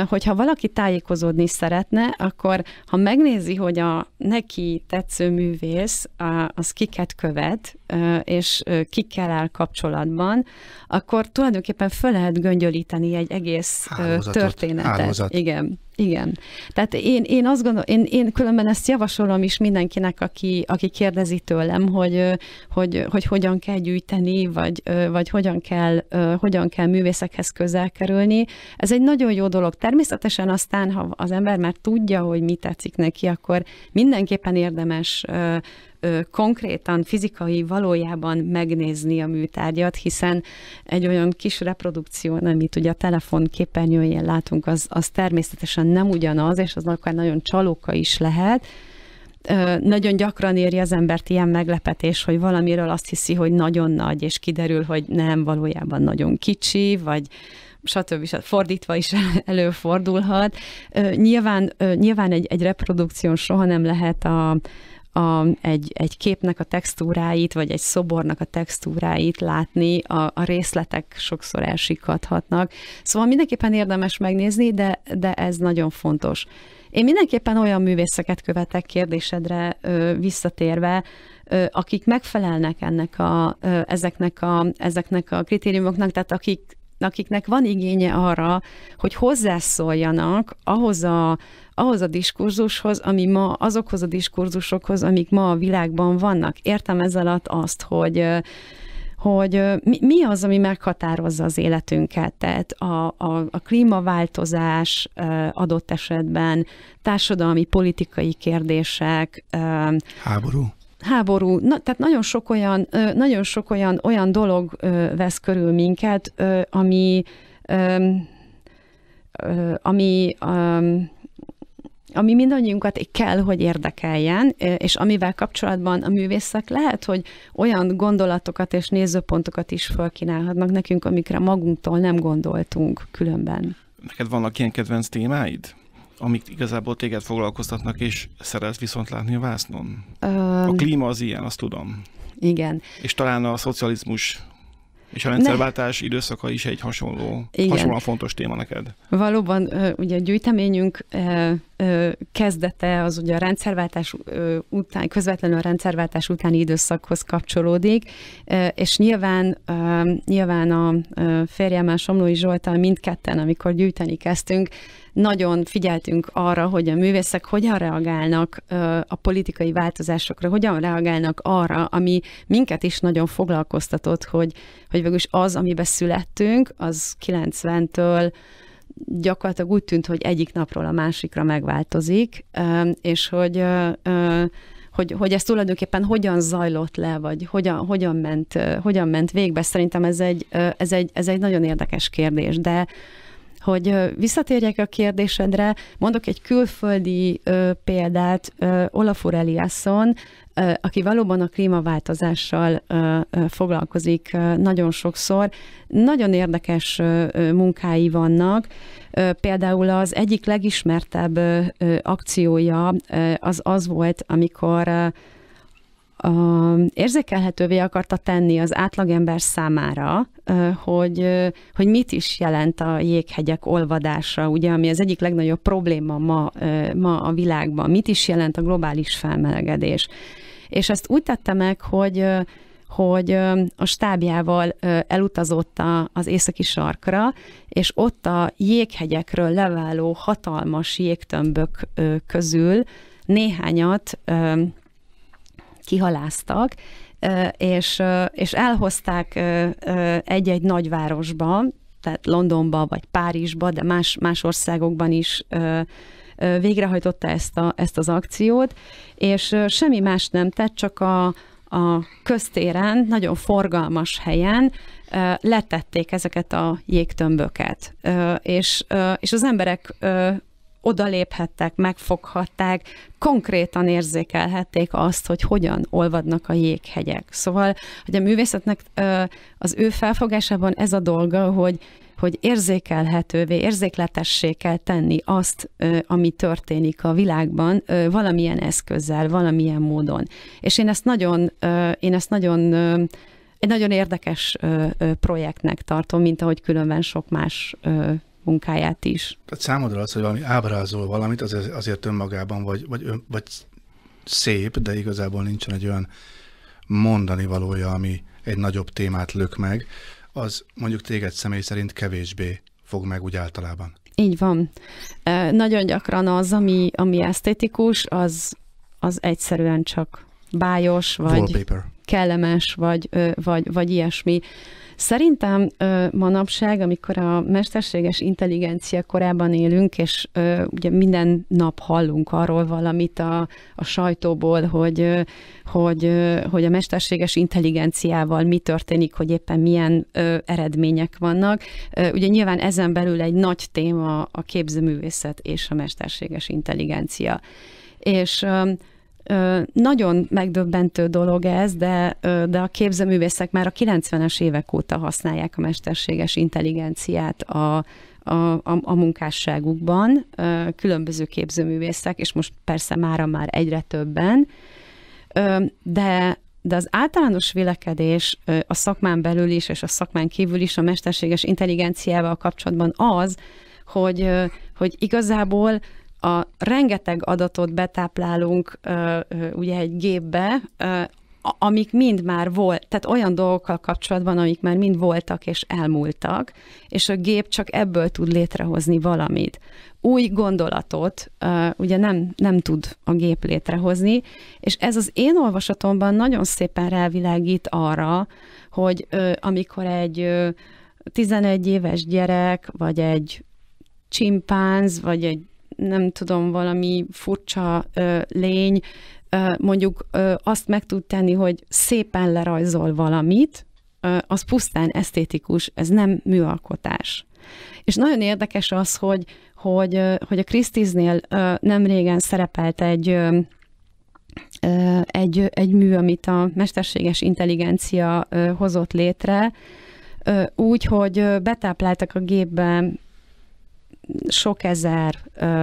hogyha valaki tájékozódni szeretne, akkor ha megnézi, hogy a neki tetsző művész az kiket követ, és kikkel áll kapcsolatban, akkor tulajdonképpen föl lehet göngyölíteni egy egész Hálózatot, történetet. Hálózat. Igen. Igen. Tehát én, én azt gondolom, én, én különben ezt javasolom is mindenkinek, aki, aki kérdezi tőlem, hogy, hogy, hogy hogyan kell gyűjteni, vagy, vagy hogyan, kell, hogyan kell művészekhez közel kerülni. Ez egy nagyon jó dolog. Természetesen aztán, ha az ember már tudja, hogy mi tetszik neki, akkor mindenképpen érdemes ö, konkrétan, fizikai valójában megnézni a műtárgyat, hiszen egy olyan kis reprodukció, amit ugye a telefon képernyőjén látunk, az, az természetesen nem ugyanaz, és az akár nagyon csalóka is lehet, nagyon gyakran éri az embert ilyen meglepetés, hogy valamiről azt hiszi, hogy nagyon nagy, és kiderül, hogy nem, valójában nagyon kicsi, vagy stb. stb. fordítva is előfordulhat. Nyilván, nyilván egy, egy reprodukción soha nem lehet a, a, egy, egy képnek a textúráit, vagy egy szobornak a textúráit látni, a, a részletek sokszor elsikadhatnak. Szóval mindenképpen érdemes megnézni, de, de ez nagyon fontos. Én mindenképpen olyan művészeket követek kérdésedre ö, visszatérve, ö, akik megfelelnek ennek a, ö, ezeknek, a, ezeknek a kritériumoknak, tehát akik akiknek van igénye arra, hogy hozzászóljanak ahhoz a, ahhoz a diskurzushoz, ami ma, azokhoz a diskurzusokhoz, amik ma a világban vannak. Értem ez alatt azt, hogy hogy mi, az, ami meghatározza az életünket, tehát a, a, a klímaváltozás adott esetben, társadalmi, politikai kérdések. Háború háború, na, tehát nagyon sok olyan, nagyon sok olyan, olyan dolog vesz körül minket, ami, ami, ami mindannyiunkat kell, hogy érdekeljen, és amivel kapcsolatban a művészek lehet, hogy olyan gondolatokat és nézőpontokat is felkínálhatnak nekünk, amikre magunktól nem gondoltunk különben. Neked vannak ilyen kedvenc témáid? amik igazából téged foglalkoztatnak, és szeret viszont látni a vásznon. Um, a klíma az ilyen, azt tudom. Igen. És talán a szocializmus és a rendszerváltás ne. időszaka is egy hasonló, Igen. hasonlóan fontos téma neked. Valóban, ugye a gyűjteményünk kezdete az ugye a rendszerváltás után, közvetlenül a rendszerváltás utáni időszakhoz kapcsolódik, és nyilván, nyilván a férjemmel Somlói Zsoltal mindketten, amikor gyűjteni kezdtünk, nagyon figyeltünk arra, hogy a művészek hogyan reagálnak a politikai változásokra, hogyan reagálnak arra, ami minket is nagyon foglalkoztatott, hogy, hogy végülis az, amiben születtünk, az 90-től gyakorlatilag úgy tűnt, hogy egyik napról a másikra megváltozik, és hogy hogy, hogy ez tulajdonképpen hogyan zajlott le, vagy hogyan, hogyan, ment, hogyan ment végbe, szerintem ez egy, ez, egy, ez egy nagyon érdekes kérdés, de hogy visszatérjek a kérdésedre, mondok egy külföldi példát, Olafur Eliasson, aki valóban a klímaváltozással foglalkozik nagyon sokszor. Nagyon érdekes munkái vannak. Például az egyik legismertebb akciója az az volt, amikor érzékelhetővé akarta tenni az átlagember számára, hogy, hogy mit is jelent a jéghegyek olvadása, ugye, ami az egyik legnagyobb probléma ma, ma a világban. Mit is jelent a globális felmelegedés? És ezt úgy tette meg, hogy hogy a stábjával elutazott az északi sarkra, és ott a jéghegyekről leváló hatalmas jégtömbök közül néhányat kihaláztak, és, és elhozták egy-egy nagyvárosba, tehát Londonba vagy Párizsba, de más, más országokban is végrehajtotta ezt, a, ezt az akciót, és semmi más nem tett, csak a, a köztéren, nagyon forgalmas helyen letették ezeket a jégtömböket, és, és az emberek odaléphettek, megfoghatták, konkrétan érzékelhették azt, hogy hogyan olvadnak a jéghegyek. Szóval, hogy a művészetnek az ő felfogásában ez a dolga, hogy hogy érzékelhetővé, érzékletessé kell tenni azt, ami történik a világban valamilyen eszközzel, valamilyen módon. És én ezt nagyon, én ezt nagyon egy nagyon érdekes projektnek tartom, mint ahogy különben sok más munkáját is. Tehát számodra az, hogy valami ábrázol valamit, az azért önmagában vagy, vagy, vagy szép, de igazából nincsen egy olyan mondani valója, ami egy nagyobb témát lök meg, az mondjuk téged személy szerint kevésbé fog meg úgy általában. Így van. Nagyon gyakran az, ami, ami esztétikus, az, az egyszerűen csak bájos, vagy Wallpaper. kellemes, vagy, vagy, vagy ilyesmi. Szerintem ö, manapság, amikor a mesterséges intelligencia korában élünk, és ö, ugye minden nap hallunk arról valamit a, a sajtóból, hogy, ö, hogy, ö, hogy a mesterséges intelligenciával mi történik, hogy éppen milyen ö, eredmények vannak. Ö, ugye nyilván ezen belül egy nagy téma a képzőművészet és a mesterséges intelligencia. És ö, nagyon megdöbbentő dolog ez, de, de a képzőművészek már a 90-es évek óta használják a mesterséges intelligenciát a, a, a, a munkásságukban, különböző képzőművészek, és most persze mára már egyre többen, de de az általános vélekedés a szakmán belül is, és a szakmán kívül is a mesterséges intelligenciával kapcsolatban az, hogy, hogy igazából a rengeteg adatot betáplálunk ugye egy gépbe, amik mind már volt, tehát olyan dolgokkal kapcsolatban, amik már mind voltak és elmúltak, és a gép csak ebből tud létrehozni valamit. Új gondolatot ugye nem, nem tud a gép létrehozni, és ez az én olvasatomban nagyon szépen rávilágít arra, hogy amikor egy 11 éves gyerek, vagy egy csimpánz, vagy egy nem tudom, valami furcsa ö, lény ö, mondjuk ö, azt meg tud tenni, hogy szépen lerajzol valamit, ö, az pusztán esztétikus, ez nem műalkotás. És nagyon érdekes az, hogy, hogy, ö, hogy a Krisztiznél nem régen szerepelt egy ö, egy, egy mű, amit a mesterséges intelligencia hozott létre, úgy, hogy betápláltak a gépbe sok ezer,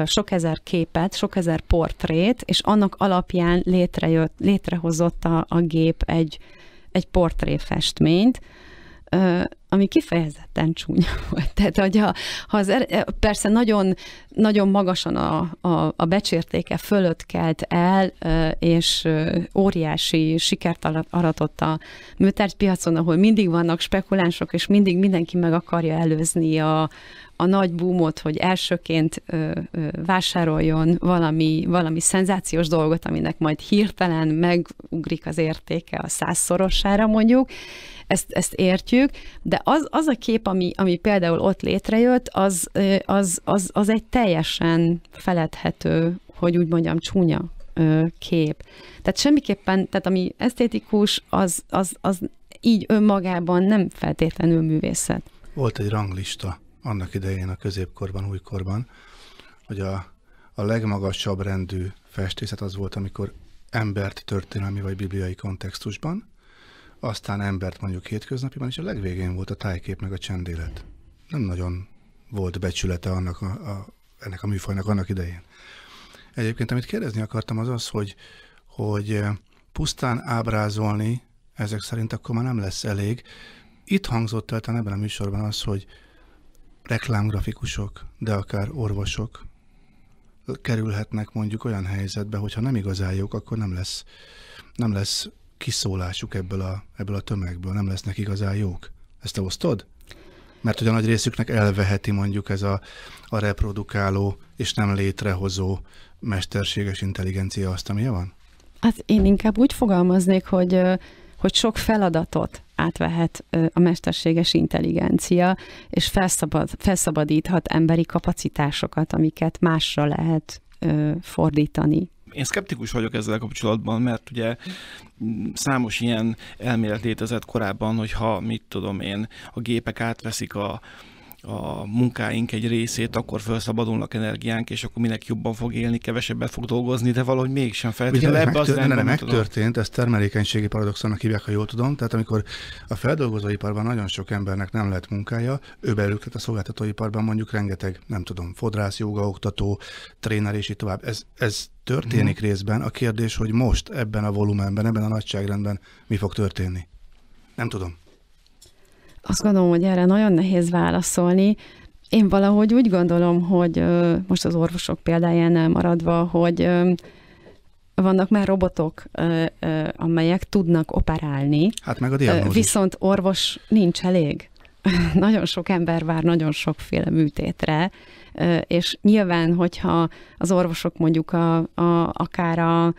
sok ezer képet, sok ezer portrét, és annak alapján létrejött, létrehozott a, a gép egy, egy portréfestményt, ami kifejezetten csúnya volt. Tehát, hogy ha, ha az, er-, e, persze nagyon, nagyon magasan a, a, a becsértéke fölött kelt el, és óriási sikert aratott a műtárgypiacon, ahol mindig vannak spekulánsok, és mindig mindenki meg akarja előzni a, a nagy búmot, hogy elsőként vásároljon valami, valami szenzációs dolgot, aminek majd hirtelen megugrik az értéke a százszorosára mondjuk, ezt, ezt értjük, de az, az a kép, ami, ami például ott létrejött, az, az, az, az egy teljesen feledhető, hogy úgy mondjam, csúnya kép. Tehát semmiképpen, tehát ami esztétikus, az, az, az így önmagában nem feltétlenül művészet. Volt egy ranglista annak idején a középkorban, újkorban, hogy a, a legmagasabb rendű festészet az volt, amikor embert történelmi vagy bibliai kontextusban, aztán embert mondjuk hétköznapiban, és a legvégén volt a tájkép meg a csendélet. Nem nagyon volt becsülete annak a, a, ennek a műfajnak annak idején. Egyébként, amit kérdezni akartam, az az, hogy, hogy eh, pusztán ábrázolni ezek szerint akkor már nem lesz elég. Itt hangzott el ebben a műsorban az, hogy reklámgrafikusok, de akár orvosok kerülhetnek mondjuk olyan helyzetbe, hogyha nem igazán jók, akkor nem lesz, nem lesz kiszólásuk ebből a, ebből a tömegből, nem lesznek igazán jók. Ezt te osztod? Mert hogy a nagy részüknek elveheti mondjuk ez a, a reprodukáló és nem létrehozó mesterséges intelligencia azt, ami van? Hát én inkább úgy fogalmaznék, hogy, hogy sok feladatot átvehet a mesterséges intelligencia, és felszabad, felszabadíthat emberi kapacitásokat, amiket másra lehet fordítani, én szkeptikus vagyok ezzel kapcsolatban, mert ugye számos ilyen elmélet létezett korábban, hogy ha, mit tudom én, a gépek átveszik a, a munkáink egy részét, akkor felszabadulnak energiánk, és akkor minek jobban fog élni, kevesebbet fog dolgozni, de valahogy mégsem feltétlenül ebbe megtör, az nem, nem megtörtént, ez termelékenységi paradoxonnak hívják, ha jól tudom, tehát amikor a feldolgozóiparban nagyon sok embernek nem lett munkája, ő belül a szolgáltatóiparban mondjuk rengeteg, nem tudom, fodrász, oktató, tréner és így tovább. Ez, ez történik hmm. részben. A kérdés, hogy most ebben a volumenben, ebben a nagyságrendben mi fog történni? Nem tudom. Azt gondolom, hogy erre nagyon nehéz válaszolni. Én valahogy úgy gondolom, hogy most az orvosok példájánál maradva, hogy vannak már robotok, amelyek tudnak operálni. Hát meg a diagnózis. Viszont orvos nincs elég. nagyon sok ember vár nagyon sokféle műtétre, és nyilván, hogyha az orvosok mondjuk a, a, akár a,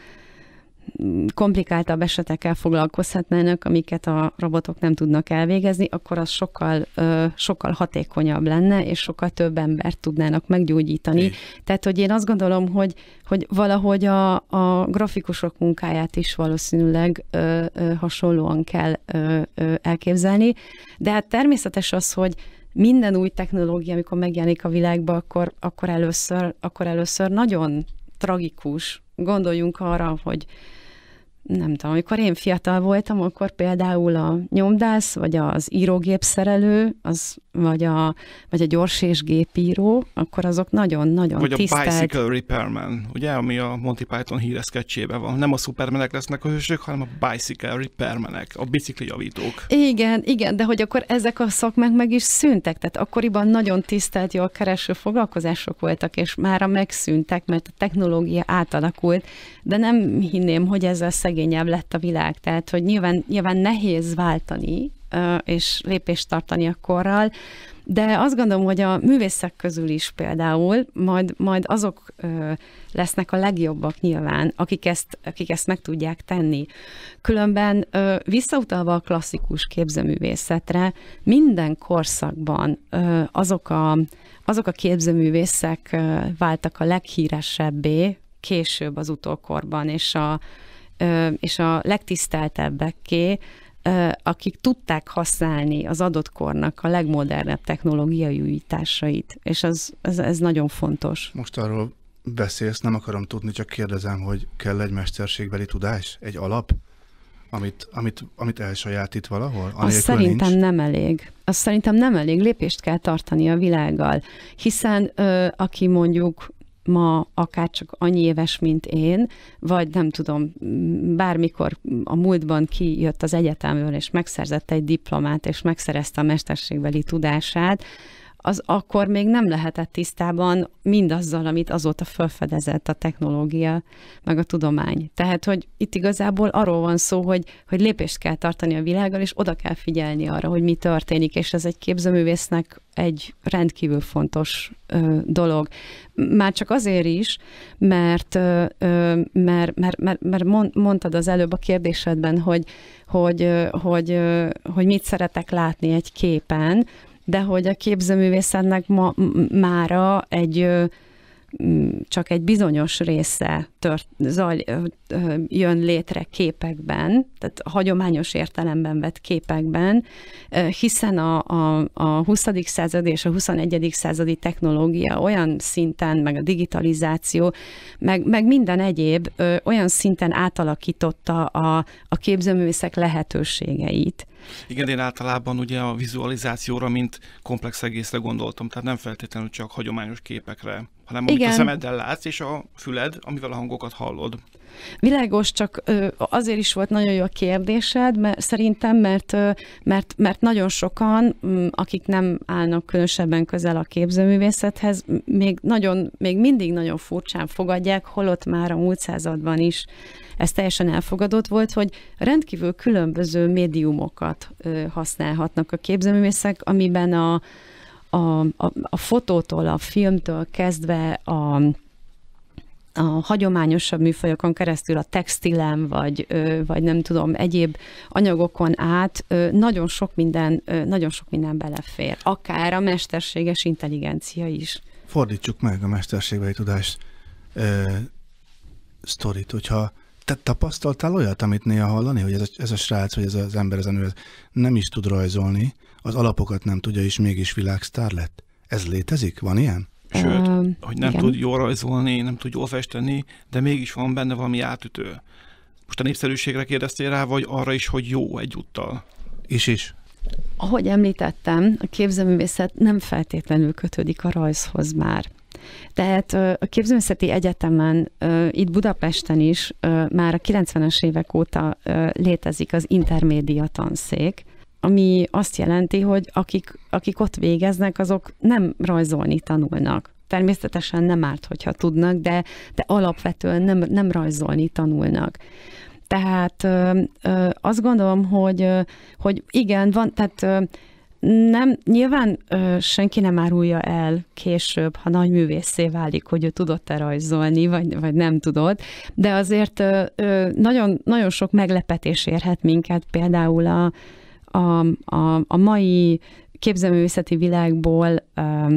komplikáltabb esetekkel foglalkozhatnának, amiket a robotok nem tudnak elvégezni, akkor az sokkal, sokkal hatékonyabb lenne, és sokkal több embert tudnának meggyógyítani. É. Tehát, hogy én azt gondolom, hogy, hogy valahogy a, a grafikusok munkáját is valószínűleg ö, ö, hasonlóan kell ö, ö, elképzelni, de hát természetes az, hogy minden új technológia, amikor megjelenik a világba, akkor, akkor, először, akkor először nagyon tragikus gondoljunk arra, hogy nem tudom, amikor én fiatal voltam, akkor például a nyomdász, vagy az írógép szerelő, az, vagy, a, vagy a gyors és gépíró, akkor azok nagyon-nagyon Vagy tisztelt... a Bicycle Repairman, ugye, ami a Monty Python híres van. Nem a szupermenek lesznek a hősök, hanem a Bicycle Repairmenek, a javítók. Igen, igen, de hogy akkor ezek a szakmák meg is szűntek, tehát akkoriban nagyon tisztelt, jól kereső foglalkozások voltak, és mára megszűntek, mert a technológia átalakult, de nem hinném, hogy ezzel szegényebb lett a világ. Tehát, hogy nyilván, nyilván nehéz váltani, és lépést tartani a korral, de azt gondolom, hogy a művészek közül is például majd, majd azok lesznek a legjobbak nyilván, akik ezt, akik ezt meg tudják tenni. Különben visszautalva a klasszikus képzőművészetre, minden korszakban azok a, azok a képzőművészek váltak a leghíresebbé, később az utókorban, és a, és a legtiszteltebbekké, akik tudták használni az adott kornak a legmodernebb technológiai újításait, és az, ez, ez nagyon fontos. Most arról beszélsz, nem akarom tudni, csak kérdezem, hogy kell egy mesterségbeli tudás, egy alap, amit, amit, amit elsajátít valahol? Azt szerintem nincs. nem elég. Azt szerintem nem elég, lépést kell tartani a világgal, hiszen ö, aki mondjuk ma akár csak annyi éves, mint én, vagy nem tudom, bármikor a múltban kijött az egyetemről, és megszerzett egy diplomát, és megszerezte a mesterségbeli tudását, az akkor még nem lehetett tisztában mindazzal, amit azóta felfedezett a technológia, meg a tudomány. Tehát, hogy itt igazából arról van szó, hogy, hogy lépést kell tartani a világgal, és oda kell figyelni arra, hogy mi történik, és ez egy képzőművésznek egy rendkívül fontos ö, dolog. Már csak azért is, mert, ö, mert, mert, mert, mert mondtad az előbb a kérdésedben, hogy, hogy, hogy, hogy mit szeretek látni egy képen, de hogy a képzőművészetnek ma, mára egy csak egy bizonyos része tört, zaj, jön létre képekben, tehát hagyományos értelemben vett képekben, hiszen a, a, a 20. század és a 21. századi technológia olyan szinten, meg a digitalizáció, meg, meg minden egyéb olyan szinten átalakította a, a képzőművészek lehetőségeit, igen, én általában ugye a vizualizációra, mint komplex egészre gondoltam, tehát nem feltétlenül csak hagyományos képekre, hanem amit Igen. a szemeddel látsz, és a füled, amivel a hangokat hallod. Világos, csak azért is volt nagyon jó a kérdésed, mert szerintem, mert, mert, mert nagyon sokan, akik nem állnak különösebben közel a képzőművészethez, még, nagyon, még mindig nagyon furcsán fogadják, holott már a múlt században is ez teljesen elfogadott volt, hogy rendkívül különböző médiumokat használhatnak a képzőművészek, amiben a, a, a, a fotótól, a filmtől kezdve a a hagyományosabb műfajokon keresztül a textilen, vagy, vagy nem tudom, egyéb anyagokon át nagyon sok minden, nagyon sok minden belefér. Akár a mesterséges intelligencia is. Fordítsuk meg a mesterségbeli e, sztorit, hogyha te tapasztaltál olyat, amit néha hallani, hogy ez a, ez a srác, vagy ez az ember, ez a nő, ez nem is tud rajzolni, az alapokat nem tudja, és mégis világsztár lett? Ez létezik? Van ilyen? Sőt, um, hogy nem igen. tud jól rajzolni, nem tud jól festeni, de mégis van benne valami átütő. Most a népszerűségre kérdeztél rá, vagy arra is, hogy jó egyúttal? És is. Ahogy említettem, a képzőművészet nem feltétlenül kötődik a rajzhoz már. Tehát a Képzőművészeti Egyetemen, itt Budapesten is már a 90-es évek óta létezik az intermédia tanszék, ami azt jelenti, hogy akik, akik ott végeznek, azok nem rajzolni tanulnak. Természetesen nem árt, hogyha tudnak, de, de alapvetően nem, nem rajzolni tanulnak. Tehát ö, ö, azt gondolom, hogy, ö, hogy igen, van, tehát ö, nem, nyilván ö, senki nem árulja el később, ha nagy művészé válik, hogy ő tudott-e rajzolni, vagy, vagy nem tudott, de azért ö, ö, nagyon, nagyon sok meglepetés érhet minket, például a, a, a, a mai képzőművészeti világból ö,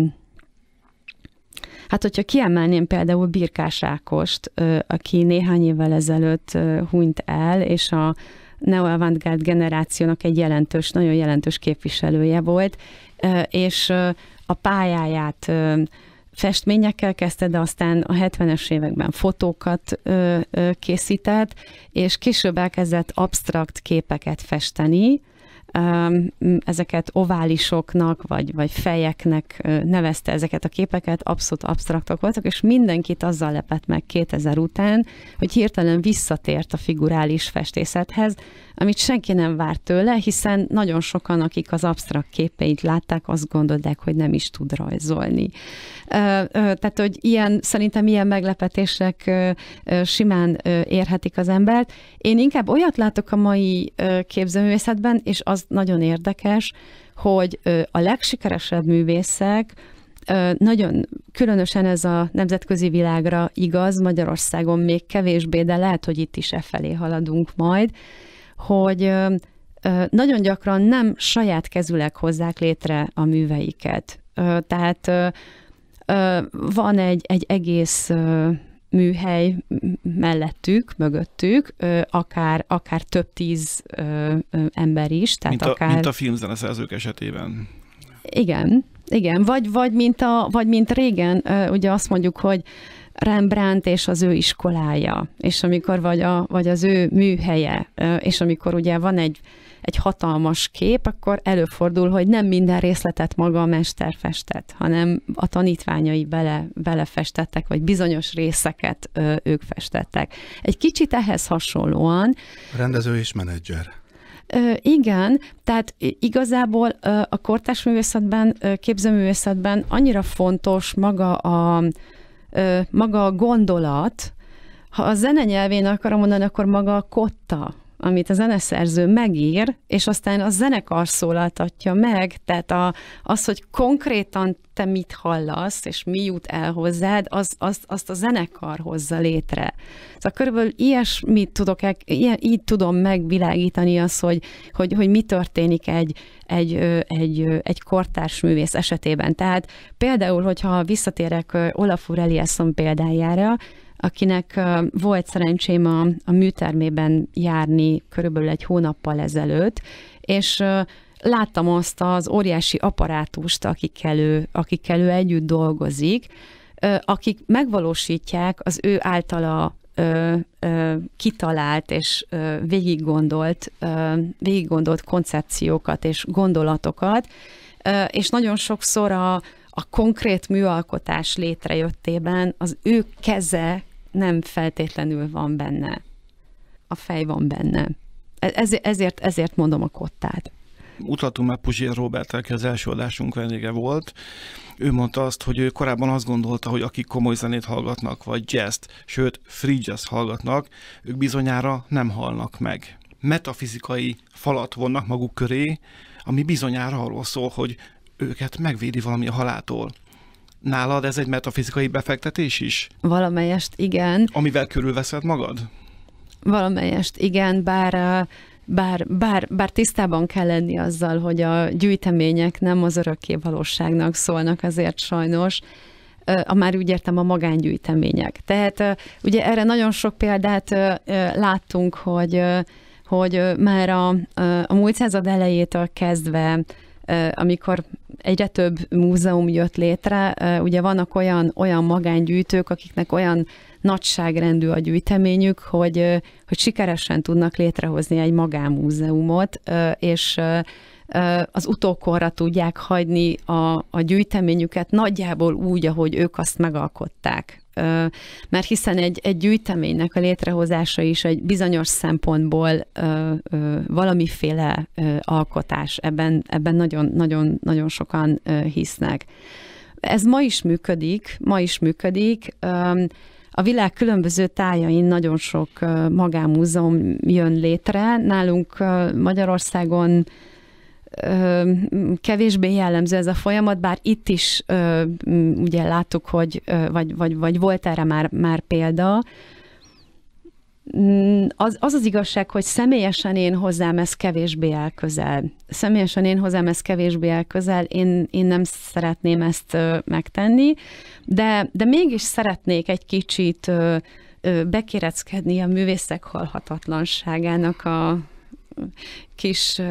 Hát, hogyha kiemelném például Birkás Ákost, aki néhány évvel ezelőtt hunyt el, és a, neoavantgárd generációnak egy jelentős, nagyon jelentős képviselője volt, és a pályáját festményekkel kezdte, de aztán a 70-es években fotókat készített, és később elkezdett absztrakt képeket festeni, ezeket oválisoknak, vagy, vagy fejeknek nevezte ezeket a képeket, abszolút absztraktak voltak, és mindenkit azzal lepett meg 2000 után, hogy hirtelen visszatért a figurális festészethez, amit senki nem vár tőle, hiszen nagyon sokan, akik az absztrakt képeit látták, azt gondolták, hogy nem is tud rajzolni. Tehát, hogy ilyen, szerintem ilyen meglepetések simán érhetik az embert. Én inkább olyat látok a mai képzőművészetben, és az nagyon érdekes, hogy a legsikeresebb művészek, nagyon különösen ez a nemzetközi világra igaz, Magyarországon még kevésbé, de lehet, hogy itt is e felé haladunk majd hogy nagyon gyakran nem saját kezülek hozzák létre a műveiket. Tehát van egy, egy egész műhely mellettük, mögöttük, akár, akár több tíz ember is. Tehát mint, a, akár... mint a filmzeneszerzők esetében. Igen, igen, vagy, vagy, mint, a, vagy mint régen, ugye azt mondjuk, hogy Rembrandt és az ő iskolája, és amikor vagy, a, vagy az ő műhelye, és amikor ugye van egy, egy hatalmas kép, akkor előfordul, hogy nem minden részletet maga a mester festett, hanem a tanítványai bele, belefestettek, vagy bizonyos részeket ö, ők festettek. Egy kicsit ehhez hasonlóan... A rendező és menedzser. igen, tehát igazából ö, a kortás művészetben, képzőművészetben annyira fontos maga a maga a gondolat, ha a zene nyelvén akarom mondani, akkor maga a kotta, amit a zeneszerző megír, és aztán a zenekar szólaltatja meg, tehát a, az, hogy konkrétan te mit hallasz, és mi jut el hozzád, az, az, azt a zenekar hozza létre. Szóval körülbelül ilyesmit tudok, e- ilyen, így tudom megvilágítani azt, hogy, hogy, hogy mi történik egy, egy, egy, egy kortárs művész esetében. Tehát például, hogyha visszatérek Olafur Eliasson példájára, akinek volt szerencsém a, a műtermében járni körülbelül egy hónappal ezelőtt, és láttam azt az óriási apparátust, akikkel ő, akikkel ő együtt dolgozik, akik megvalósítják az ő általa ö, ö, kitalált és ö, végiggondolt, ö, végiggondolt koncepciókat és gondolatokat, ö, és nagyon sokszor a, a konkrét műalkotás létrejöttében az ő keze nem feltétlenül van benne. A fej van benne. E, ez, ezért, ezért mondom a kottát. Utaltunk már Puzsér Robert, aki az első adásunk vendége volt. Ő mondta azt, hogy ő korábban azt gondolta, hogy akik komoly zenét hallgatnak, vagy jazz sőt free jazz hallgatnak, ők bizonyára nem halnak meg. Metafizikai falat vonnak maguk köré, ami bizonyára arról szól, hogy őket megvédi valami a halától. Nálad ez egy metafizikai befektetés is? Valamelyest igen. Amivel körülveszed magad? Valamelyest igen, bár bár, bár, bár tisztában kell lenni azzal, hogy a gyűjtemények nem az örökké valóságnak szólnak, azért sajnos, a már úgy értem a magángyűjtemények. Tehát ugye erre nagyon sok példát láttunk, hogy hogy már a, a múlt század elejétől kezdve amikor egyre több múzeum jött létre, ugye vannak olyan, olyan magángyűjtők, akiknek olyan nagyságrendű a gyűjteményük, hogy, hogy sikeresen tudnak létrehozni egy magánmúzeumot, és az utókorra tudják hagyni a, a gyűjteményüket nagyjából úgy, ahogy ők azt megalkották mert hiszen egy, egy gyűjteménynek a létrehozása is egy bizonyos szempontból valamiféle alkotás. Ebben, ebben nagyon, nagyon, nagyon sokan hisznek. Ez ma is működik, ma is működik. A világ különböző tájain nagyon sok magánmúzeum jön létre. Nálunk Magyarországon kevésbé jellemző ez a folyamat, bár itt is ugye láttuk, hogy vagy, vagy, vagy volt erre már, már példa, mm, az, az az igazság, hogy személyesen én hozzám ez kevésbé elközel. közel. Személyesen én hozzám ez kevésbé elközel, közel, én, én nem szeretném ezt megtenni, de, de mégis szeretnék egy kicsit bekéreckedni a művészek halhatatlanságának a, kis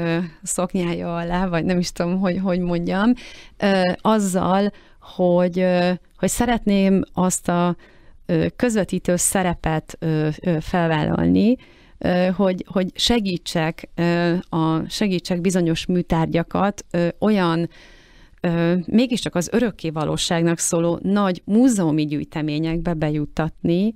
szoknyája alá, vagy nem is tudom, hogy, hogy mondjam, azzal, hogy, hogy szeretném azt a közvetítő szerepet felvállalni, hogy, hogy segítsek, a, segítsek bizonyos műtárgyakat olyan mégiscsak az örökké valóságnak szóló nagy múzeumi gyűjteményekbe bejuttatni,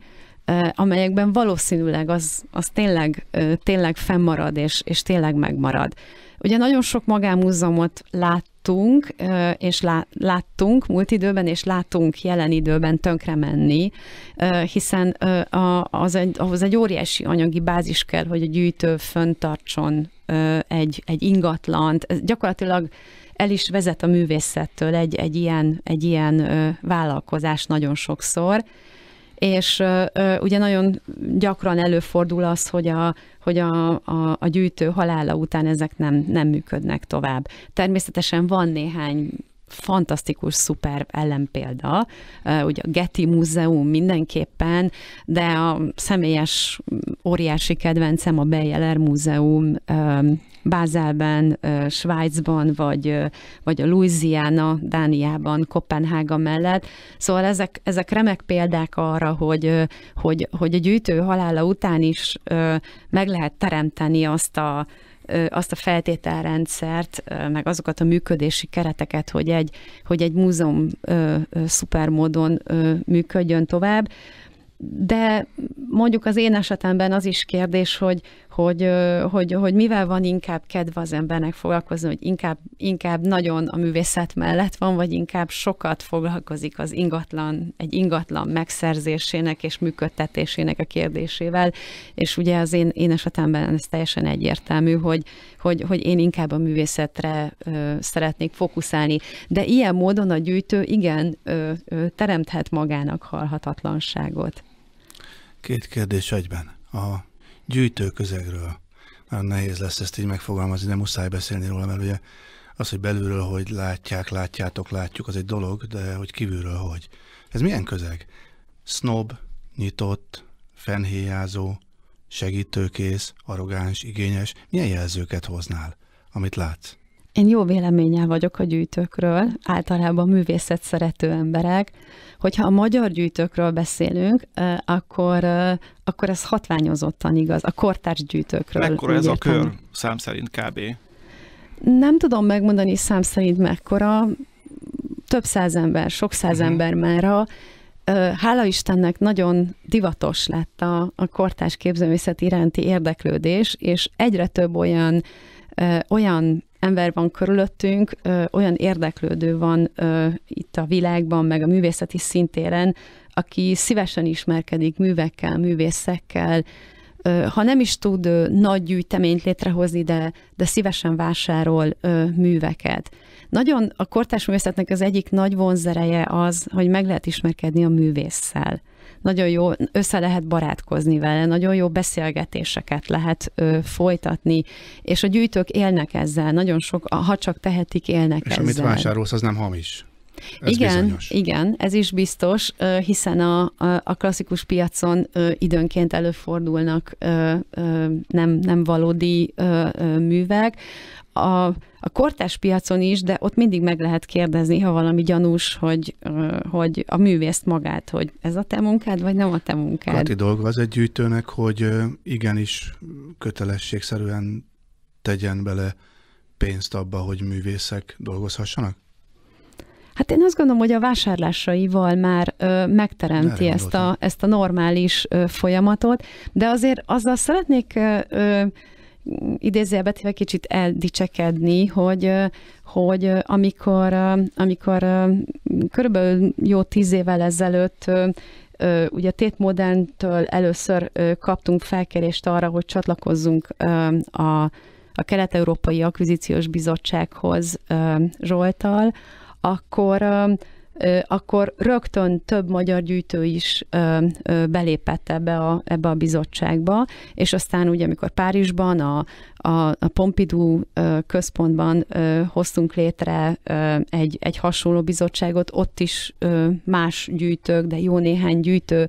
amelyekben valószínűleg az, az tényleg, tényleg fennmarad, és, és tényleg megmarad. Ugye nagyon sok magánmúzeumot láttunk, és láttunk múlt időben, és látunk jelen időben tönkre menni, hiszen az egy, ahhoz egy óriási anyagi bázis kell, hogy a gyűjtő föntartson egy, egy ingatlant. Ez gyakorlatilag el is vezet a művészettől egy, egy ilyen, egy ilyen vállalkozás nagyon sokszor és ugye nagyon gyakran előfordul az, hogy a, hogy a, a, a gyűjtő halála után ezek nem, nem működnek tovább. Természetesen van néhány fantasztikus, szuper ellenpélda. Ugye a Getty Múzeum mindenképpen, de a személyes mm, óriási kedvencem a Bejeler Múzeum Bázelben, Svájcban, vagy, vagy a Louisiana, Dániában, Kopenhága mellett. Szóval ezek, ezek remek példák arra, hogy, hogy, hogy a gyűjtő halála után is meg lehet teremteni azt a, azt a feltételrendszert, meg azokat a működési kereteket, hogy egy, hogy egy múzeum szuper módon működjön tovább. De mondjuk az én esetemben az is kérdés, hogy, hogy, hogy, hogy mivel van inkább kedve az embernek foglalkozni, hogy inkább, inkább nagyon a művészet mellett van, vagy inkább sokat foglalkozik az ingatlan, egy ingatlan megszerzésének és működtetésének a kérdésével, és ugye az én én esetemben ez teljesen egyértelmű, hogy, hogy, hogy én inkább a művészetre ö, szeretnék fókuszálni. De ilyen módon a gyűjtő igen ö, ö, teremthet magának halhatatlanságot. Két kérdés egyben. A gyűjtőközegről. Nagyon nehéz lesz ezt így megfogalmazni, de muszáj beszélni róla, mert ugye az, hogy belülről hogy látják, látjátok, látjuk, az egy dolog, de hogy kívülről hogy. Ez milyen közeg? Snob, nyitott, fennhéjázó, segítőkész, arrogáns, igényes. Milyen jelzőket hoznál, amit látsz? Én jó véleménnyel vagyok a gyűjtőkről, általában művészet szerető emberek. Hogyha a magyar gyűjtőkről beszélünk, akkor, akkor ez hatványozottan igaz. A kortárs gyűjtőkről. Mekkora ez értem. a kör szám szerint kb? Nem tudom megmondani szám szerint mekkora. Több száz ember, sok száz uh-huh. ember a Hála Istennek nagyon divatos lett a, a kortás képzőművészet iránti érdeklődés, és egyre több olyan olyan ember van körülöttünk, ö, olyan érdeklődő van ö, itt a világban, meg a művészeti szintéren, aki szívesen ismerkedik művekkel, művészekkel, ha nem is tud nagy gyűjteményt létrehozni, de, de szívesen vásárol ö, műveket. Nagyon a kortárs művészetnek az egyik nagy vonzereje az, hogy meg lehet ismerkedni a művésszel nagyon jó össze lehet barátkozni vele, nagyon jó beszélgetéseket lehet ö, folytatni, és a gyűjtők élnek ezzel, nagyon sok, ha csak tehetik, élnek és ezzel. És amit vásárolsz, az nem hamis. Ez igen, bizonyos. igen, ez is biztos, hiszen a, a klasszikus piacon időnként előfordulnak nem, nem valódi művek. A, a kortás piacon is, de ott mindig meg lehet kérdezni, ha valami gyanús, hogy, hogy a művészt magát, hogy ez a te munkád, vagy nem a te munkád. Kati dolga az egy gyűjtőnek, hogy igenis kötelességszerűen tegyen bele pénzt abba, hogy művészek dolgozhassanak? Hát én azt gondolom, hogy a vásárlásaival már ö, megteremti ezt a, ezt a normális ö, folyamatot, de azért azzal szeretnék ö, ö, idézőjelbetéve kicsit eldicsekedni, hogy, hogy amikor, amikor körülbelül jó tíz évvel ezelőtt ugye Tétmodern-től először kaptunk felkérést arra, hogy csatlakozzunk a, a Kelet-Európai Akvizíciós Bizottsághoz Zsoltal, akkor akkor rögtön több magyar gyűjtő is belépett ebbe a, ebbe a bizottságba, és aztán ugye, amikor Párizsban a, a, a Pompidou központban hoztunk létre egy, egy hasonló bizottságot, ott is más gyűjtők, de jó néhány gyűjtő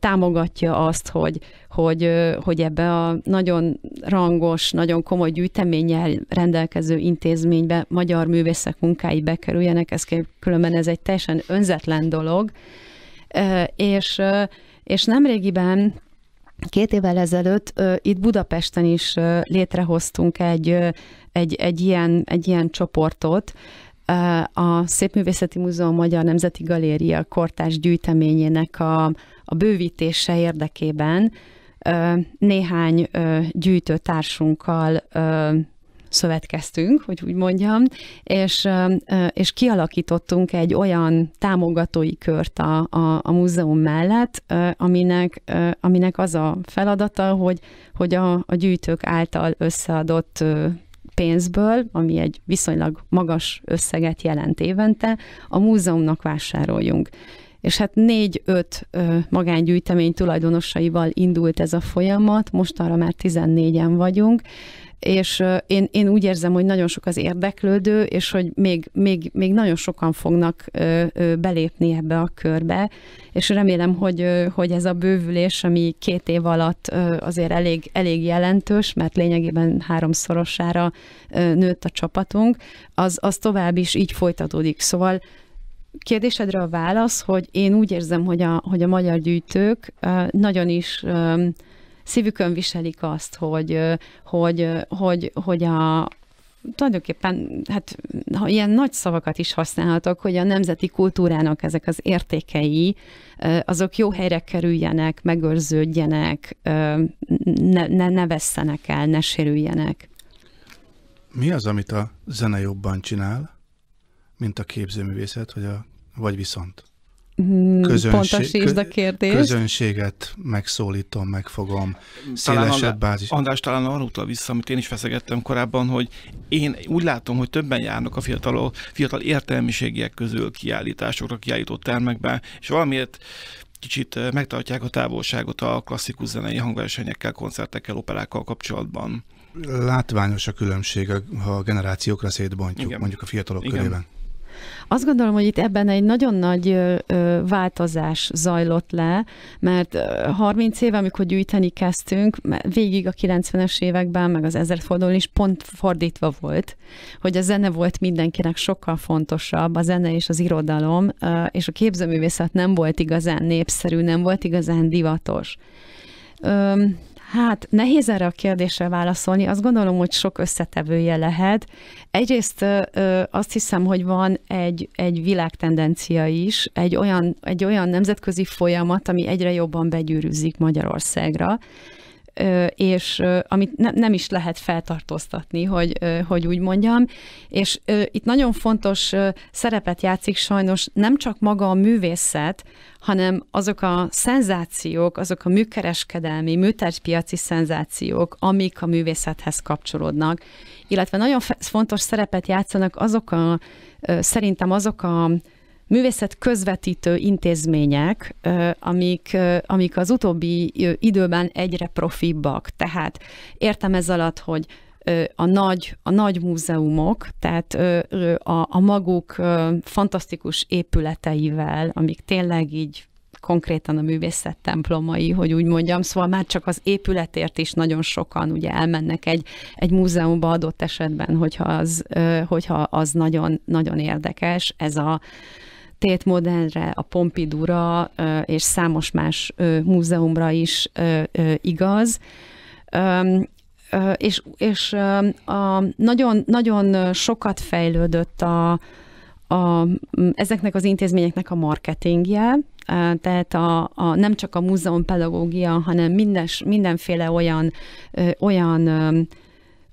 támogatja azt, hogy, hogy, hogy ebbe a nagyon rangos, nagyon komoly gyűjteménnyel rendelkező intézménybe magyar művészek munkái bekerüljenek, ez különben ez egy teljesen önzetlen dolog, és, és nemrégiben Két évvel ezelőtt itt Budapesten is létrehoztunk egy, egy, egy, ilyen, egy ilyen csoportot, a Szépművészeti Múzeum Magyar Nemzeti Galéria kortás gyűjteményének a, a bővítése érdekében néhány gyűjtőtársunkkal szövetkeztünk, hogy úgy mondjam, és, és kialakítottunk egy olyan támogatói kört a, a, a múzeum mellett, aminek, aminek az a feladata, hogy, hogy a, a gyűjtők által összeadott pénzből, ami egy viszonylag magas összeget jelent évente, a múzeumnak vásároljunk és hát négy-öt magángyűjtemény tulajdonosaival indult ez a folyamat, most arra már 14-en vagyunk, és én, én úgy érzem, hogy nagyon sok az érdeklődő, és hogy még, még, még nagyon sokan fognak belépni ebbe a körbe, és remélem, hogy, hogy ez a bővülés, ami két év alatt azért elég, elég jelentős, mert lényegében háromszorosára nőtt a csapatunk, az, az tovább is így folytatódik. Szóval kérdésedre a válasz, hogy én úgy érzem, hogy a, hogy a magyar gyűjtők nagyon is szívükön viselik azt, hogy, hogy, hogy, hogy a, tulajdonképpen, hát ha ilyen nagy szavakat is használhatok, hogy a nemzeti kultúrának ezek az értékei, azok jó helyre kerüljenek, megőrződjenek, ne, ne, ne vesszenek el, ne sérüljenek. Mi az, amit a zene jobban csinál? mint a képzőművészet, vagy, a, vagy viszont? Hmm, Közönség, a kérdést. Közönséget megszólítom, megfogom, szélesebb talán, bázis. András talán arra utal vissza, amit én is feszegettem korábban, hogy én úgy látom, hogy többen járnak a fiatal, fiatal értelmiségiek közül kiállításokra, kiállított termekbe, és valamiért kicsit eh, megtartják a távolságot a klasszikus zenei hangversenyekkel, koncertekkel, operákkal kapcsolatban. Látványos a különbség, ha a generációkra szétbontjuk, Igen. mondjuk a fiatalok Igen. körében. Azt gondolom, hogy itt ebben egy nagyon nagy változás zajlott le, mert 30 éve, amikor gyűjteni kezdtünk, végig a 90-es években, meg az fordulni, is pont fordítva volt, hogy a zene volt mindenkinek sokkal fontosabb, a zene és az irodalom, és a képzőművészet nem volt igazán népszerű, nem volt igazán divatos. Hát nehéz erre a kérdésre válaszolni, azt gondolom, hogy sok összetevője lehet. Egyrészt ö, azt hiszem, hogy van egy, egy világtendencia is, egy olyan, egy olyan nemzetközi folyamat, ami egyre jobban begyűrűzik Magyarországra, és amit ne, nem is lehet feltartóztatni, hogy, hogy úgy mondjam. És itt nagyon fontos szerepet játszik sajnos nem csak maga a művészet, hanem azok a szenzációk, azok a műkereskedelmi, műterpiaci szenzációk, amik a művészethez kapcsolódnak, illetve nagyon fontos szerepet játszanak azok a, szerintem azok a művészet közvetítő intézmények, amik, amik az utóbbi időben egyre profibbak. Tehát értem ez alatt, hogy a nagy, a nagy múzeumok, tehát a, a maguk fantasztikus épületeivel, amik tényleg így konkrétan a művészet templomai, hogy úgy mondjam, szóval már csak az épületért is nagyon sokan ugye elmennek egy, egy múzeumba adott esetben, hogyha az, hogyha az nagyon, nagyon érdekes, ez a Tét Modernre, a Pompidura és számos más múzeumra is igaz. És, és a, nagyon, nagyon sokat fejlődött a, a, ezeknek az intézményeknek a marketingje, tehát a, a, nem csak a múzeumpedagógia, hanem mindes, mindenféle olyan, olyan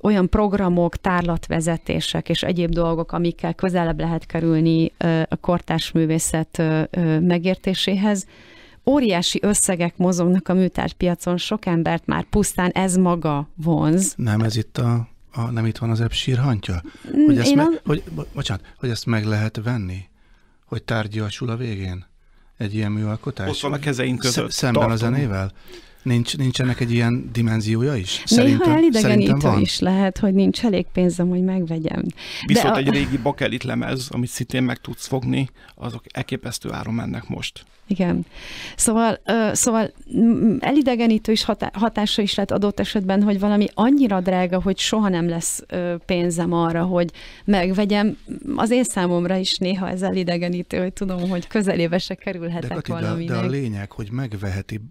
olyan programok, tárlatvezetések és egyéb dolgok, amikkel közelebb lehet kerülni a kortárs művészet megértéséhez. Óriási összegek mozognak a műtárgypiacon, sok embert már pusztán ez maga vonz. Nem, ez itt a, a nem itt van az ebb hantja? Mm, hogy ezt, me, a... hogy, bocsánat, hogy ezt meg lehet venni? Hogy tárgyasul a végén? Egy ilyen műalkotás? Ott van a kezeink között. Szemben Tartom. a zenével? Nincs, nincs ennek egy ilyen dimenziója is? Szerintem, Néha elidegenítő van. is lehet, hogy nincs elég pénzem, hogy megvegyem. Viszont De a... egy régi bakelit lemez, amit szintén meg tudsz fogni, azok elképesztő áron mennek most. Igen. Szóval, ö, szóval mm, elidegenítő is hatá- hatása is lett adott esetben, hogy valami annyira drága, hogy soha nem lesz ö, pénzem arra, hogy megvegyem. Az én számomra is néha ez elidegenítő, hogy tudom, hogy közelébe se kerülhetek de Kati, valaminek. De, de a lényeg, hogy megveheti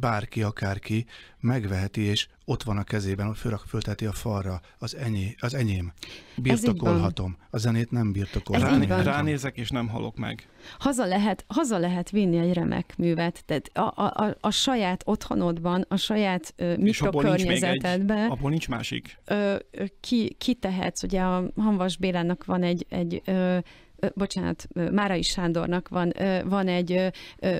bárki bárki, akárki megveheti, és ott van a kezében, föl, fölteti a falra, az, enyé, az enyém. Birtokolhatom. A zenét nem birtokolhatom. Rá, ránézek, és nem halok meg. Haza lehet, haza lehet vinni egy remek művet. Tehát a, a, a, a saját otthonodban, a saját ö, mikrokörnyezetedben. Abból, abból nincs másik. Ö, ki, ki tehetsz, ugye a Hanvas Bélának van egy, egy ö, bocsánat, Márai Sándornak van, van, egy,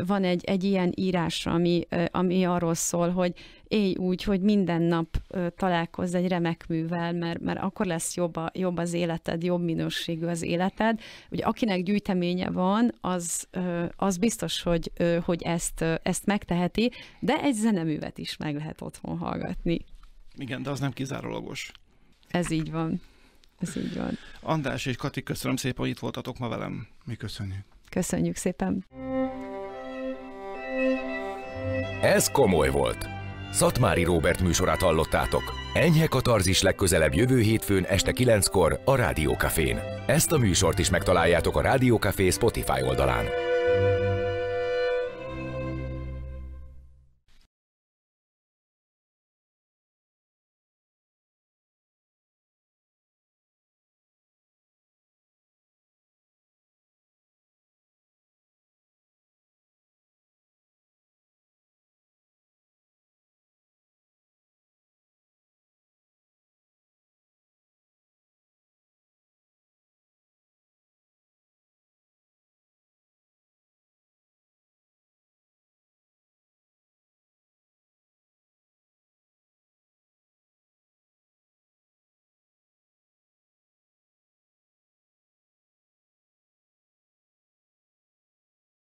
van egy, egy ilyen írás, ami, ami arról szól, hogy élj úgy, hogy minden nap találkozz egy remek művel, mert, mert akkor lesz jobb, a, jobb az életed, jobb minőségű az életed. Ugye akinek gyűjteménye van, az, az biztos, hogy, hogy ezt, ezt megteheti, de egy zeneművet is meg lehet otthon hallgatni. Igen, de az nem kizárólagos. Ez így van. Ez így van. András és Kati, köszönöm szépen, hogy itt voltatok ma velem. Mi köszönjük. Köszönjük szépen. Ez komoly volt. Szatmári Róbert műsorát hallottátok. Enyhe katarzis legközelebb jövő hétfőn este 9-kor a Rádiókafén. Ezt a műsort is megtaláljátok a Rádiókafé Spotify oldalán.